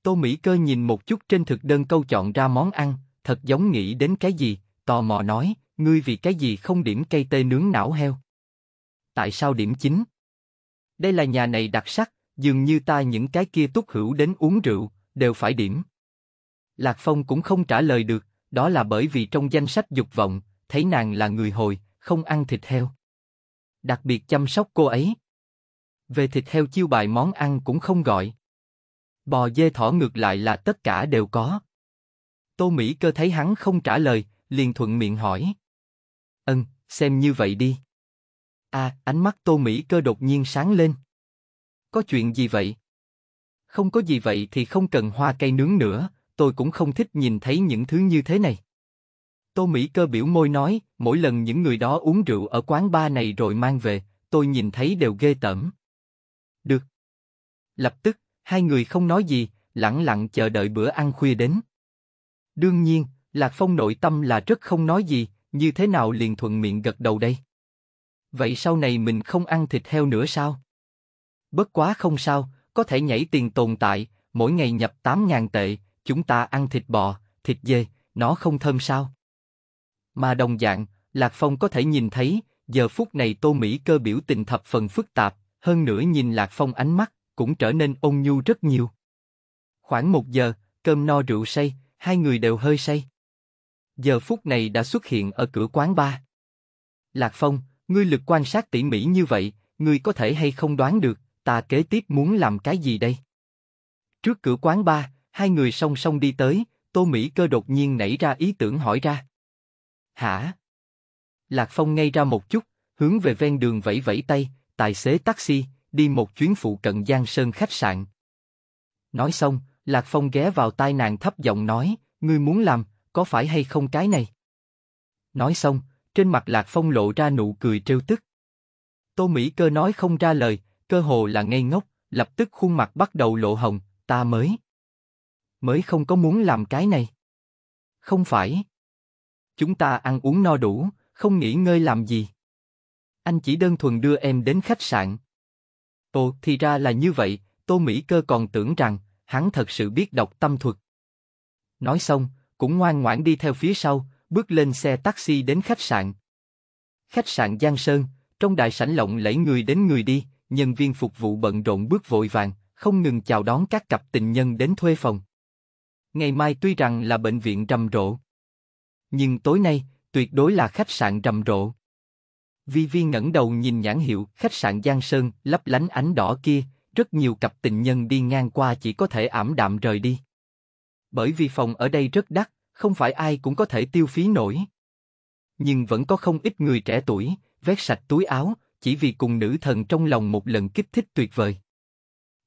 Tô Mỹ Cơ nhìn một chút trên thực đơn câu chọn ra món ăn, thật giống nghĩ đến cái gì, tò mò nói, ngươi vì cái gì không điểm cây tê nướng não heo? Tại sao điểm chính? Đây là nhà này đặc sắc, dường như ta những cái kia túc hữu đến uống rượu, đều phải điểm. Lạc Phong cũng không trả lời được, đó là bởi vì trong danh sách dục vọng, thấy nàng là người hồi, không ăn thịt heo. Đặc biệt chăm sóc cô ấy. Về thịt heo chiêu bài món ăn cũng không gọi. Bò dê thỏ ngược lại là tất cả đều có. Tô Mỹ cơ thấy hắn không trả lời, liền thuận miệng hỏi. Ừm, xem như vậy đi. À, ánh mắt Tô Mỹ cơ đột nhiên sáng lên. Có chuyện gì vậy? Không có gì vậy thì không cần hoa cây nướng nữa, tôi cũng không thích nhìn thấy những thứ như thế này. Tô Mỹ Cơ biểu môi nói, mỗi lần những người đó uống rượu ở quán bar này rồi mang về, tôi nhìn thấy đều ghê tởm. Được. Lập tức, hai người không nói gì, lặng lặng chờ đợi bữa ăn khuya đến. Đương nhiên, Lạc Phong nội tâm là rất không nói gì, như thế nào liền thuận miệng gật đầu đây. Vậy sau này mình không ăn thịt heo nữa sao? Bất quá không sao, có thể nhảy tiền tồn tại, mỗi ngày nhập 8.000 tệ, Chúng ta ăn thịt bò, thịt dê, nó không thơm sao? Mà đồng dạng, Lạc Phong có thể nhìn thấy, giờ phút này Tô Mỹ cơ biểu tình thập phần phức tạp, hơn nữa nhìn Lạc Phong ánh mắt, cũng trở nên ôn nhu rất nhiều. Khoảng một giờ, cơm no rượu say, hai người đều hơi say. Giờ phút này đã xuất hiện ở cửa quán bar. Lạc Phong, ngươi lực quan sát tỉ mỉ như vậy, ngươi có thể hay không đoán được, ta kế tiếp muốn làm cái gì đây? Trước cửa quán bar, Hai người song song đi tới, Tô Mỹ Cơ đột nhiên nảy ra ý tưởng hỏi ra. Hả? Lạc Phong ngay ra một chút, hướng về ven đường vẫy vẫy tay, tài xế taxi, đi một chuyến phụ cận Giang Sơn khách sạn. Nói xong, Lạc Phong ghé vào tai nàng thấp giọng nói, ngươi muốn làm, có phải hay không cái này? Nói xong, trên mặt Lạc Phong lộ ra nụ cười trêu tức. Tô Mỹ Cơ nói không ra lời, cơ hồ là ngây ngốc, lập tức khuôn mặt bắt đầu lộ hồng, ta mới mới không có muốn làm cái này. Không phải. Chúng ta ăn uống no đủ, không nghỉ ngơi làm gì. Anh chỉ đơn thuần đưa em đến khách sạn. Ồ, thì ra là như vậy, Tô Mỹ Cơ còn tưởng rằng, hắn thật sự biết đọc tâm thuật. Nói xong, cũng ngoan ngoãn đi theo phía sau, bước lên xe taxi đến khách sạn. Khách sạn Giang Sơn, trong đại sảnh lộng lẫy người đến người đi, nhân viên phục vụ bận rộn bước vội vàng, không ngừng chào đón các cặp tình nhân đến thuê phòng ngày mai tuy rằng là bệnh viện rầm rộ, nhưng tối nay tuyệt đối là khách sạn rầm rộ. Vi Vi ngẩng đầu nhìn nhãn hiệu khách sạn Giang Sơn lấp lánh ánh đỏ kia, rất nhiều cặp tình nhân đi ngang qua chỉ có thể ảm đạm rời đi. Bởi vì phòng ở đây rất đắt, không phải ai cũng có thể tiêu phí nổi. Nhưng vẫn có không ít người trẻ tuổi, vét sạch túi áo, chỉ vì cùng nữ thần trong lòng một lần kích thích tuyệt vời.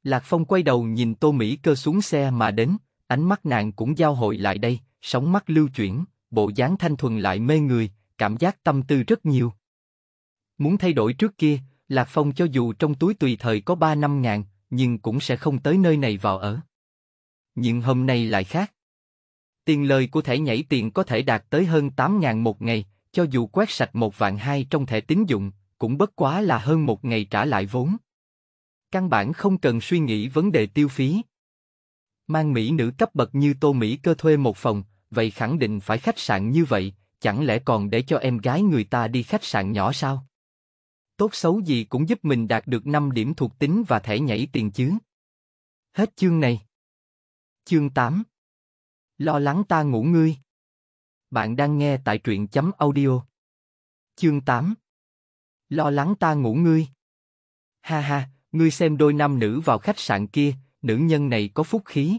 Lạc Phong quay đầu nhìn Tô Mỹ cơ xuống xe mà đến, Ánh mắt nàng cũng giao hội lại đây, sóng mắt lưu chuyển, bộ dáng thanh thuần lại mê người, cảm giác tâm tư rất nhiều. Muốn thay đổi trước kia, Lạc Phong cho dù trong túi tùy thời có ba năm ngàn, nhưng cũng sẽ không tới nơi này vào ở. Nhưng hôm nay lại khác. Tiền lời của thẻ nhảy tiền có thể đạt tới hơn 8 ngàn một ngày, cho dù quét sạch một vạn hai trong thẻ tín dụng, cũng bất quá là hơn một ngày trả lại vốn. Căn bản không cần suy nghĩ vấn đề tiêu phí, mang mỹ nữ cấp bậc như Tô Mỹ cơ thuê một phòng, vậy khẳng định phải khách sạn như vậy, chẳng lẽ còn để cho em gái người ta đi khách sạn nhỏ sao? Tốt xấu gì cũng giúp mình đạt được 5 điểm thuộc tính và thẻ nhảy tiền chứ. Hết chương này. Chương 8 Lo lắng ta ngủ ngươi. Bạn đang nghe tại truyện chấm audio. Chương 8 Lo lắng ta ngủ ngươi. Ha ha, ngươi xem đôi nam nữ vào khách sạn kia, nữ nhân này có phúc khí.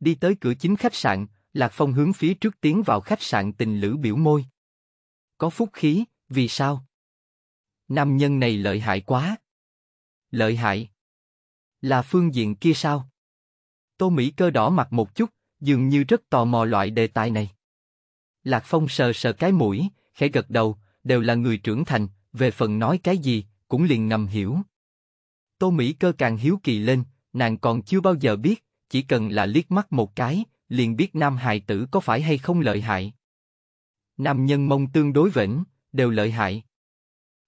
Đi tới cửa chính khách sạn, Lạc Phong hướng phía trước tiến vào khách sạn tình lữ biểu môi. Có phúc khí, vì sao? Nam nhân này lợi hại quá. Lợi hại? Là phương diện kia sao? Tô Mỹ cơ đỏ mặt một chút, dường như rất tò mò loại đề tài này. Lạc Phong sờ sờ cái mũi, khẽ gật đầu, đều là người trưởng thành, về phần nói cái gì, cũng liền ngầm hiểu. Tô Mỹ cơ càng hiếu kỳ lên, nàng còn chưa bao giờ biết, chỉ cần là liếc mắt một cái, liền biết nam hài tử có phải hay không lợi hại. Nam nhân mông tương đối vĩnh, đều lợi hại.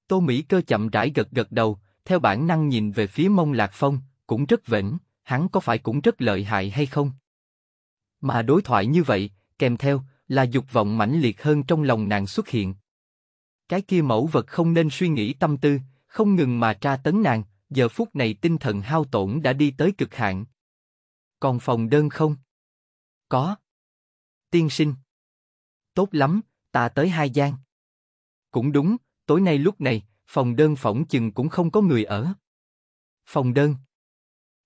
Tô Mỹ cơ chậm rãi gật gật đầu, theo bản năng nhìn về phía mông lạc phong, cũng rất vĩnh, hắn có phải cũng rất lợi hại hay không? Mà đối thoại như vậy, kèm theo, là dục vọng mãnh liệt hơn trong lòng nàng xuất hiện. Cái kia mẫu vật không nên suy nghĩ tâm tư, không ngừng mà tra tấn nàng, giờ phút này tinh thần hao tổn đã đi tới cực hạn. Còn phòng đơn không? Có. Tiên sinh. Tốt lắm, ta tới hai gian. Cũng đúng, tối nay lúc này, phòng đơn phỏng chừng cũng không có người ở. Phòng đơn.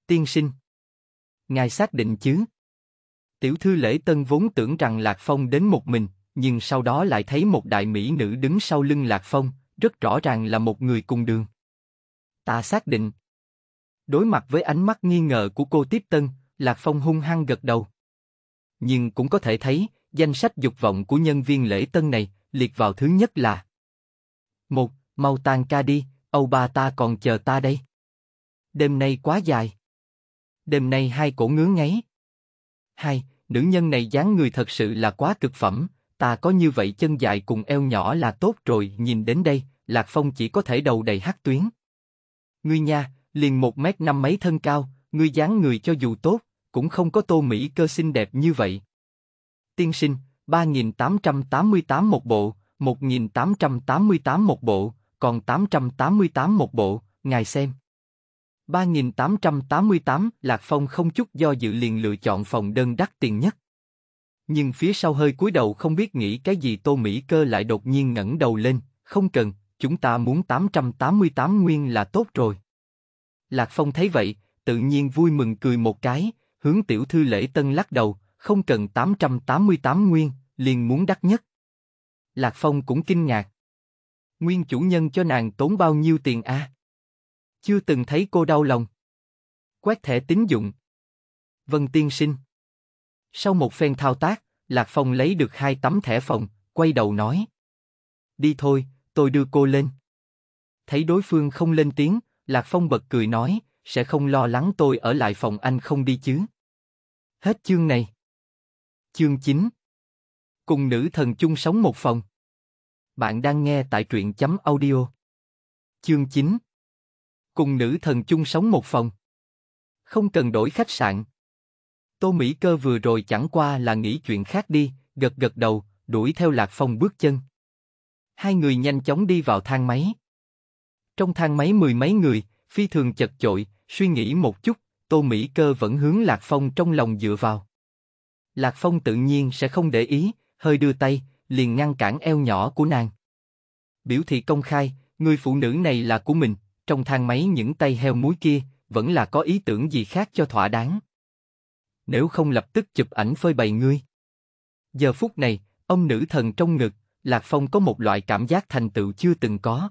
Tiên sinh. Ngài xác định chứ? Tiểu thư lễ tân vốn tưởng rằng Lạc Phong đến một mình, nhưng sau đó lại thấy một đại mỹ nữ đứng sau lưng Lạc Phong, rất rõ ràng là một người cùng đường ta xác định. Đối mặt với ánh mắt nghi ngờ của cô Tiếp Tân, Lạc Phong hung hăng gật đầu. Nhưng cũng có thể thấy, danh sách dục vọng của nhân viên lễ tân này, liệt vào thứ nhất là một Mau tan ca đi, Âu bà ta còn chờ ta đây. Đêm nay quá dài. Đêm nay hai cổ ngứa ngáy. Hai, nữ nhân này dáng người thật sự là quá cực phẩm, ta có như vậy chân dài cùng eo nhỏ là tốt rồi, nhìn đến đây, Lạc Phong chỉ có thể đầu đầy hắc tuyến. Ngươi nha, liền một mét năm mấy thân cao, ngươi dáng người cho dù tốt, cũng không có tô mỹ cơ xinh đẹp như vậy. Tiên sinh, 3888 một bộ, 1888 một bộ, còn 888 một bộ, ngài xem. 3888, Lạc Phong không chút do dự liền lựa chọn phòng đơn đắt tiền nhất. Nhưng phía sau hơi cúi đầu không biết nghĩ cái gì Tô Mỹ Cơ lại đột nhiên ngẩng đầu lên, không cần, chúng ta muốn 888 nguyên là tốt rồi. Lạc Phong thấy vậy, tự nhiên vui mừng cười một cái, hướng tiểu thư lễ tân lắc đầu, không cần 888 nguyên, liền muốn đắt nhất. Lạc Phong cũng kinh ngạc. Nguyên chủ nhân cho nàng tốn bao nhiêu tiền a? À? Chưa từng thấy cô đau lòng. Quét thẻ tín dụng. Vân tiên sinh. Sau một phen thao tác, Lạc Phong lấy được hai tấm thẻ phòng, quay đầu nói. Đi thôi, tôi đưa cô lên. Thấy đối phương không lên tiếng, Lạc Phong bật cười nói, sẽ không lo lắng tôi ở lại phòng anh không đi chứ. Hết chương này. Chương 9 Cùng nữ thần chung sống một phòng. Bạn đang nghe tại truyện chấm audio. Chương 9 Cùng nữ thần chung sống một phòng. Không cần đổi khách sạn. Tô Mỹ Cơ vừa rồi chẳng qua là nghĩ chuyện khác đi, gật gật đầu, đuổi theo Lạc Phong bước chân. Hai người nhanh chóng đi vào thang máy. Trong thang máy mười mấy người, phi thường chật chội, suy nghĩ một chút, Tô Mỹ Cơ vẫn hướng Lạc Phong trong lòng dựa vào. Lạc Phong tự nhiên sẽ không để ý, hơi đưa tay, liền ngăn cản eo nhỏ của nàng. Biểu thị công khai, người phụ nữ này là của mình, trong thang máy những tay heo muối kia, vẫn là có ý tưởng gì khác cho thỏa đáng. Nếu không lập tức chụp ảnh phơi bày ngươi. Giờ phút này, ông nữ thần trong ngực, Lạc Phong có một loại cảm giác thành tựu chưa từng có.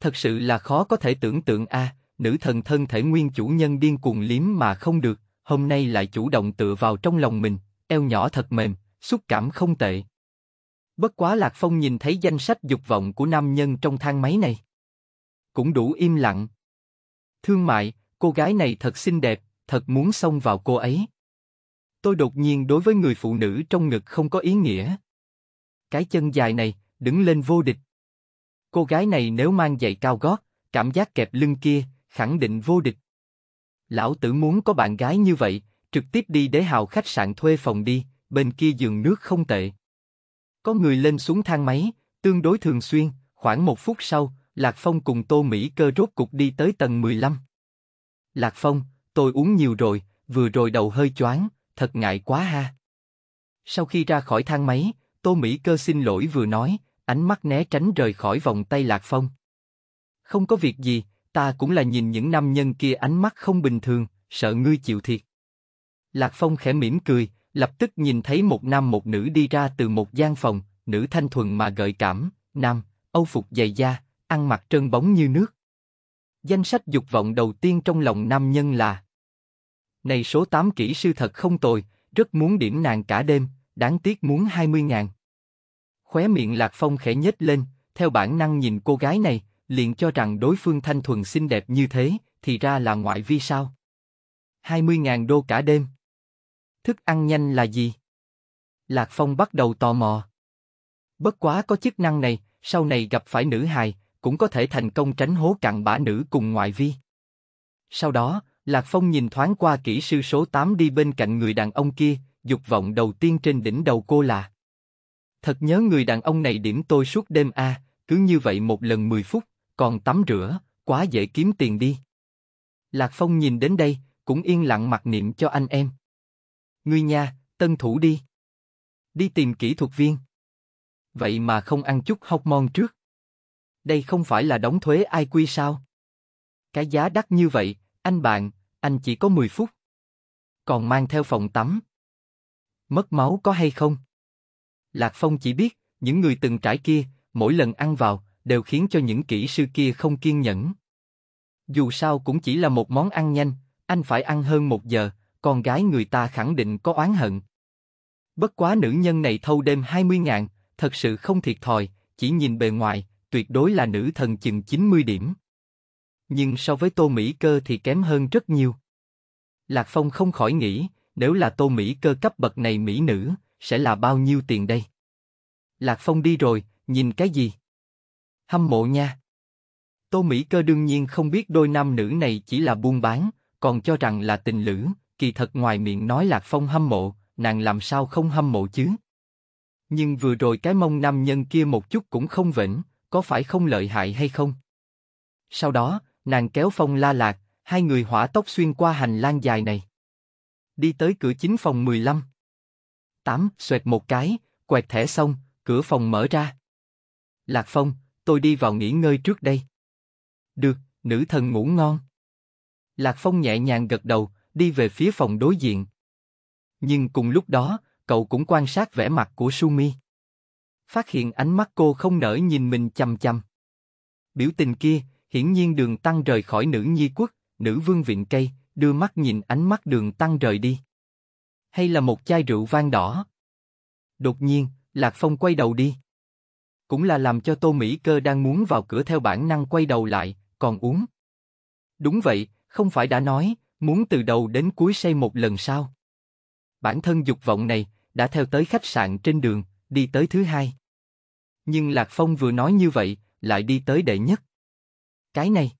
Thật sự là khó có thể tưởng tượng a, nữ thần thân thể nguyên chủ nhân điên cuồng liếm mà không được, hôm nay lại chủ động tựa vào trong lòng mình, eo nhỏ thật mềm, xúc cảm không tệ. Bất quá Lạc Phong nhìn thấy danh sách dục vọng của nam nhân trong thang máy này. Cũng đủ im lặng. Thương mại, cô gái này thật xinh đẹp, thật muốn xông vào cô ấy. Tôi đột nhiên đối với người phụ nữ trong ngực không có ý nghĩa. Cái chân dài này, đứng lên vô địch. Cô gái này nếu mang giày cao gót, cảm giác kẹp lưng kia, khẳng định vô địch. Lão tử muốn có bạn gái như vậy, trực tiếp đi đế hào khách sạn thuê phòng đi, bên kia giường nước không tệ. Có người lên xuống thang máy, tương đối thường xuyên, khoảng một phút sau, Lạc Phong cùng Tô Mỹ cơ rốt cục đi tới tầng 15. Lạc Phong, tôi uống nhiều rồi, vừa rồi đầu hơi choáng, thật ngại quá ha. Sau khi ra khỏi thang máy, Tô Mỹ Cơ xin lỗi vừa nói, ánh mắt né tránh rời khỏi vòng tay Lạc Phong. Không có việc gì, ta cũng là nhìn những nam nhân kia ánh mắt không bình thường, sợ ngươi chịu thiệt. Lạc Phong khẽ mỉm cười, lập tức nhìn thấy một nam một nữ đi ra từ một gian phòng, nữ thanh thuần mà gợi cảm, nam, âu phục dày da, ăn mặc trơn bóng như nước. Danh sách dục vọng đầu tiên trong lòng nam nhân là Này số 8 kỹ sư thật không tồi, rất muốn điểm nàng cả đêm, đáng tiếc muốn 20 ngàn. Khóe miệng Lạc Phong khẽ nhếch lên, theo bản năng nhìn cô gái này, liền cho rằng đối phương thanh thuần xinh đẹp như thế, thì ra là ngoại vi sao. 20 ngàn đô cả đêm. Thức ăn nhanh là gì? Lạc Phong bắt đầu tò mò. Bất quá có chức năng này, sau này gặp phải nữ hài, cũng có thể thành công tránh hố cặn bã nữ cùng ngoại vi. Sau đó, Lạc Phong nhìn thoáng qua kỹ sư số 8 đi bên cạnh người đàn ông kia, dục vọng đầu tiên trên đỉnh đầu cô là Thật nhớ người đàn ông này điểm tôi suốt đêm a, à, cứ như vậy một lần 10 phút, còn tắm rửa, quá dễ kiếm tiền đi. Lạc Phong nhìn đến đây, cũng yên lặng mặc niệm cho anh em. Ngươi nha, tân thủ đi. Đi tìm kỹ thuật viên. Vậy mà không ăn chút hóc mon trước. Đây không phải là đóng thuế ai quy sao? Cái giá đắt như vậy, anh bạn, anh chỉ có 10 phút. Còn mang theo phòng tắm mất máu có hay không? Lạc Phong chỉ biết, những người từng trải kia, mỗi lần ăn vào, đều khiến cho những kỹ sư kia không kiên nhẫn. Dù sao cũng chỉ là một món ăn nhanh, anh phải ăn hơn một giờ, con gái người ta khẳng định có oán hận. Bất quá nữ nhân này thâu đêm 20 ngàn, thật sự không thiệt thòi, chỉ nhìn bề ngoài, tuyệt đối là nữ thần chừng 90 điểm. Nhưng so với tô Mỹ cơ thì kém hơn rất nhiều. Lạc Phong không khỏi nghĩ, nếu là tô Mỹ cơ cấp bậc này Mỹ nữ, sẽ là bao nhiêu tiền đây? Lạc Phong đi rồi, nhìn cái gì? Hâm mộ nha! Tô Mỹ cơ đương nhiên không biết đôi nam nữ này chỉ là buôn bán, còn cho rằng là tình lữ, kỳ thật ngoài miệng nói Lạc Phong hâm mộ, nàng làm sao không hâm mộ chứ? Nhưng vừa rồi cái mông nam nhân kia một chút cũng không vĩnh, có phải không lợi hại hay không? Sau đó, nàng kéo Phong La Lạc, hai người hỏa tốc xuyên qua hành lang dài này đi tới cửa chính phòng 15. 8, xoẹt một cái, quẹt thẻ xong, cửa phòng mở ra. Lạc Phong, tôi đi vào nghỉ ngơi trước đây. Được, nữ thần ngủ ngon. Lạc Phong nhẹ nhàng gật đầu, đi về phía phòng đối diện. Nhưng cùng lúc đó, cậu cũng quan sát vẻ mặt của Sumi. Phát hiện ánh mắt cô không nở nhìn mình chăm chăm. Biểu tình kia, hiển nhiên đường tăng rời khỏi nữ nhi quốc, nữ vương viện cây, đưa mắt nhìn ánh mắt đường tăng rời đi. Hay là một chai rượu vang đỏ. Đột nhiên, Lạc Phong quay đầu đi. Cũng là làm cho Tô Mỹ Cơ đang muốn vào cửa theo bản năng quay đầu lại, còn uống. Đúng vậy, không phải đã nói, muốn từ đầu đến cuối say một lần sao? Bản thân dục vọng này, đã theo tới khách sạn trên đường, đi tới thứ hai. Nhưng Lạc Phong vừa nói như vậy, lại đi tới đệ nhất. Cái này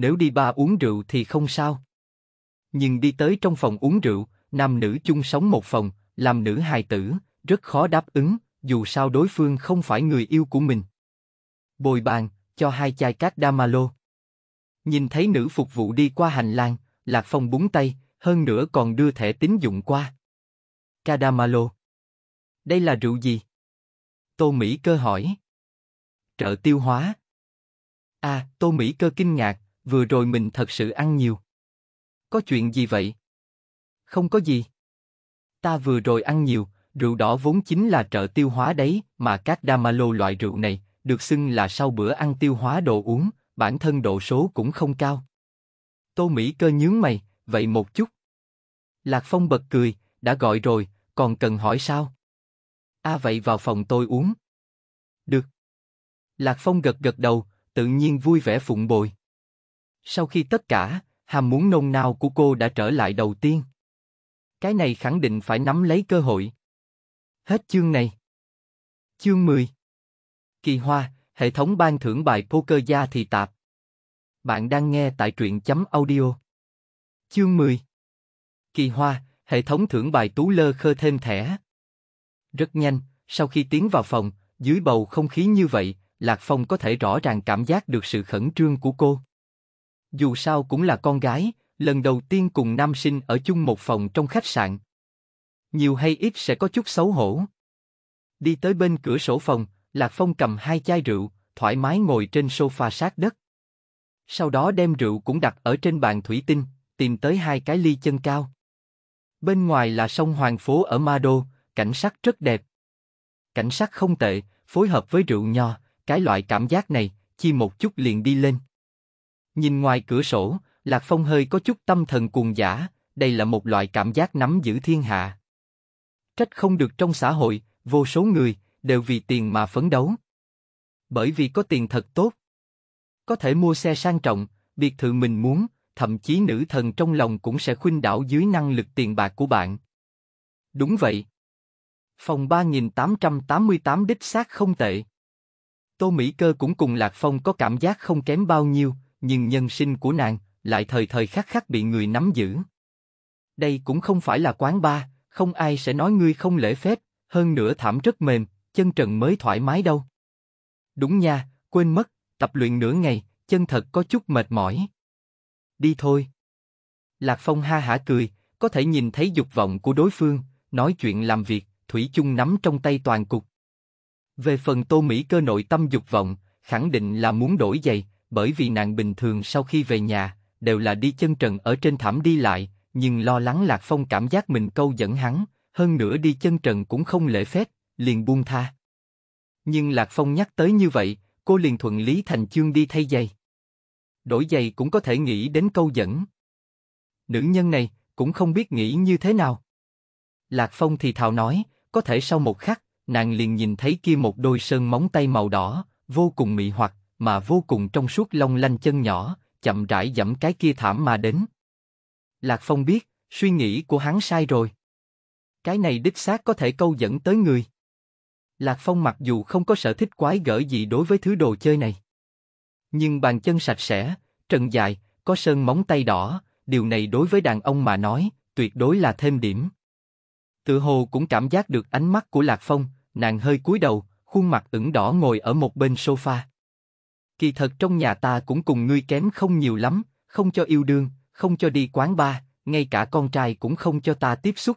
nếu đi ba uống rượu thì không sao. Nhưng đi tới trong phòng uống rượu, nam nữ chung sống một phòng, làm nữ hài tử, rất khó đáp ứng, dù sao đối phương không phải người yêu của mình. Bồi bàn, cho hai chai cát Damalo. Nhìn thấy nữ phục vụ đi qua hành lang, Lạc Phong búng tay, hơn nữa còn đưa thẻ tín dụng qua. Kadamalo. Đây là rượu gì? Tô Mỹ cơ hỏi. Trợ tiêu hóa. À, Tô Mỹ cơ kinh ngạc, vừa rồi mình thật sự ăn nhiều. Có chuyện gì vậy? Không có gì. Ta vừa rồi ăn nhiều, rượu đỏ vốn chính là trợ tiêu hóa đấy, mà các damalo loại rượu này, được xưng là sau bữa ăn tiêu hóa đồ uống, bản thân độ số cũng không cao. Tô Mỹ cơ nhướng mày, vậy một chút. Lạc Phong bật cười, đã gọi rồi, còn cần hỏi sao? À vậy vào phòng tôi uống. Được. Lạc Phong gật gật đầu, tự nhiên vui vẻ phụng bồi. Sau khi tất cả, hàm muốn nôn nao của cô đã trở lại đầu tiên. Cái này khẳng định phải nắm lấy cơ hội. Hết chương này. Chương 10 Kỳ Hoa, hệ thống ban thưởng bài poker gia thì tạp. Bạn đang nghe tại truyện chấm audio. Chương 10 Kỳ Hoa, hệ thống thưởng bài tú lơ khơ thêm thẻ. Rất nhanh, sau khi tiến vào phòng, dưới bầu không khí như vậy, Lạc Phong có thể rõ ràng cảm giác được sự khẩn trương của cô dù sao cũng là con gái, lần đầu tiên cùng nam sinh ở chung một phòng trong khách sạn. Nhiều hay ít sẽ có chút xấu hổ. Đi tới bên cửa sổ phòng, Lạc Phong cầm hai chai rượu, thoải mái ngồi trên sofa sát đất. Sau đó đem rượu cũng đặt ở trên bàn thủy tinh, tìm tới hai cái ly chân cao. Bên ngoài là sông Hoàng Phố ở Ma Đô, cảnh sắc rất đẹp. Cảnh sắc không tệ, phối hợp với rượu nho, cái loại cảm giác này, chi một chút liền đi lên. Nhìn ngoài cửa sổ, Lạc Phong hơi có chút tâm thần cuồng giả, đây là một loại cảm giác nắm giữ thiên hạ. Trách không được trong xã hội, vô số người, đều vì tiền mà phấn đấu. Bởi vì có tiền thật tốt. Có thể mua xe sang trọng, biệt thự mình muốn, thậm chí nữ thần trong lòng cũng sẽ khuynh đảo dưới năng lực tiền bạc của bạn. Đúng vậy. Phòng 3888 đích xác không tệ. Tô Mỹ Cơ cũng cùng Lạc Phong có cảm giác không kém bao nhiêu, nhưng nhân sinh của nàng lại thời thời khắc khắc bị người nắm giữ. Đây cũng không phải là quán ba, không ai sẽ nói ngươi không lễ phép, hơn nữa thảm rất mềm, chân trần mới thoải mái đâu. Đúng nha, quên mất, tập luyện nửa ngày, chân thật có chút mệt mỏi. Đi thôi. Lạc Phong ha hả cười, có thể nhìn thấy dục vọng của đối phương, nói chuyện làm việc, Thủy chung nắm trong tay toàn cục. Về phần Tô Mỹ cơ nội tâm dục vọng, khẳng định là muốn đổi giày, bởi vì nàng bình thường sau khi về nhà đều là đi chân trần ở trên thảm đi lại, nhưng lo lắng lạc phong cảm giác mình câu dẫn hắn, hơn nữa đi chân trần cũng không lễ phép, liền buông tha. Nhưng lạc phong nhắc tới như vậy, cô liền thuận lý thành chương đi thay giày. Đổi giày cũng có thể nghĩ đến câu dẫn. Nữ nhân này cũng không biết nghĩ như thế nào. Lạc phong thì thào nói, có thể sau một khắc, nàng liền nhìn thấy kia một đôi sơn móng tay màu đỏ, vô cùng mị hoặc mà vô cùng trong suốt long lanh chân nhỏ, chậm rãi dẫm cái kia thảm mà đến. Lạc Phong biết, suy nghĩ của hắn sai rồi. Cái này đích xác có thể câu dẫn tới người. Lạc Phong mặc dù không có sở thích quái gở gì đối với thứ đồ chơi này. Nhưng bàn chân sạch sẽ, trần dài, có sơn móng tay đỏ, điều này đối với đàn ông mà nói, tuyệt đối là thêm điểm. Tự hồ cũng cảm giác được ánh mắt của Lạc Phong, nàng hơi cúi đầu, khuôn mặt ửng đỏ ngồi ở một bên sofa kỳ thật trong nhà ta cũng cùng ngươi kém không nhiều lắm, không cho yêu đương, không cho đi quán bar, ngay cả con trai cũng không cho ta tiếp xúc.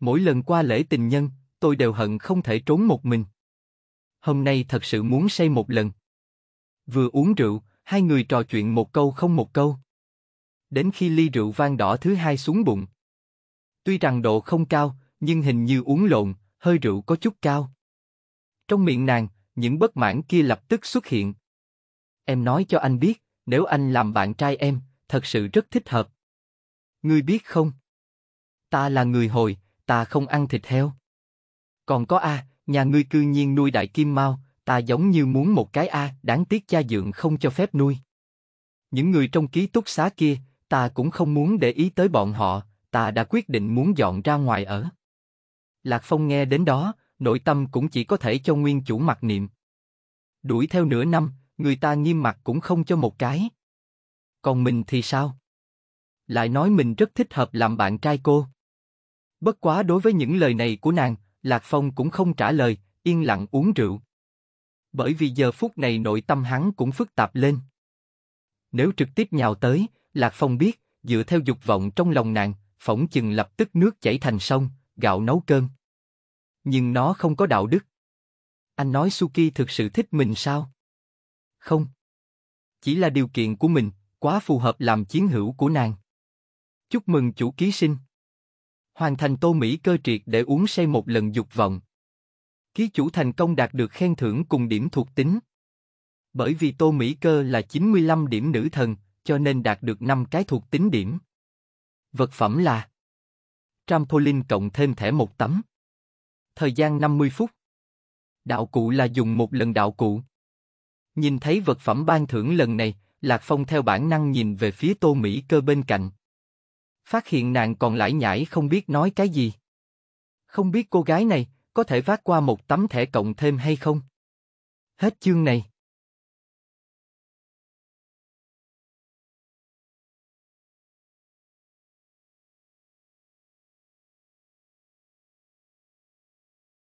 Mỗi lần qua lễ tình nhân, tôi đều hận không thể trốn một mình. Hôm nay thật sự muốn say một lần. Vừa uống rượu, hai người trò chuyện một câu không một câu. Đến khi ly rượu vang đỏ thứ hai xuống bụng. Tuy rằng độ không cao, nhưng hình như uống lộn, hơi rượu có chút cao. Trong miệng nàng, những bất mãn kia lập tức xuất hiện. Em nói cho anh biết, nếu anh làm bạn trai em, thật sự rất thích hợp. Ngươi biết không? Ta là người hồi, ta không ăn thịt heo. Còn có A, nhà ngươi cư nhiên nuôi đại kim mau ta giống như muốn một cái A, đáng tiếc cha dượng không cho phép nuôi. Những người trong ký túc xá kia, ta cũng không muốn để ý tới bọn họ, ta đã quyết định muốn dọn ra ngoài ở. Lạc Phong nghe đến đó, nội tâm cũng chỉ có thể cho nguyên chủ mặc niệm. Đuổi theo nửa năm, người ta nghiêm mặt cũng không cho một cái. Còn mình thì sao? Lại nói mình rất thích hợp làm bạn trai cô. Bất quá đối với những lời này của nàng, Lạc Phong cũng không trả lời, yên lặng uống rượu. Bởi vì giờ phút này nội tâm hắn cũng phức tạp lên. Nếu trực tiếp nhào tới, Lạc Phong biết, dựa theo dục vọng trong lòng nàng, phỏng chừng lập tức nước chảy thành sông, gạo nấu cơm. Nhưng nó không có đạo đức. Anh nói Suki thực sự thích mình sao? không. Chỉ là điều kiện của mình, quá phù hợp làm chiến hữu của nàng. Chúc mừng chủ ký sinh. Hoàn thành tô Mỹ cơ triệt để uống say một lần dục vọng. Ký chủ thành công đạt được khen thưởng cùng điểm thuộc tính. Bởi vì tô Mỹ cơ là 95 điểm nữ thần, cho nên đạt được 5 cái thuộc tính điểm. Vật phẩm là Trampoline cộng thêm thẻ một tấm. Thời gian 50 phút. Đạo cụ là dùng một lần đạo cụ. Nhìn thấy vật phẩm ban thưởng lần này, Lạc Phong theo bản năng nhìn về phía Tô Mỹ Cơ bên cạnh. Phát hiện nàng còn lải nhải không biết nói cái gì. Không biết cô gái này có thể vác qua một tấm thẻ cộng thêm hay không? Hết chương này.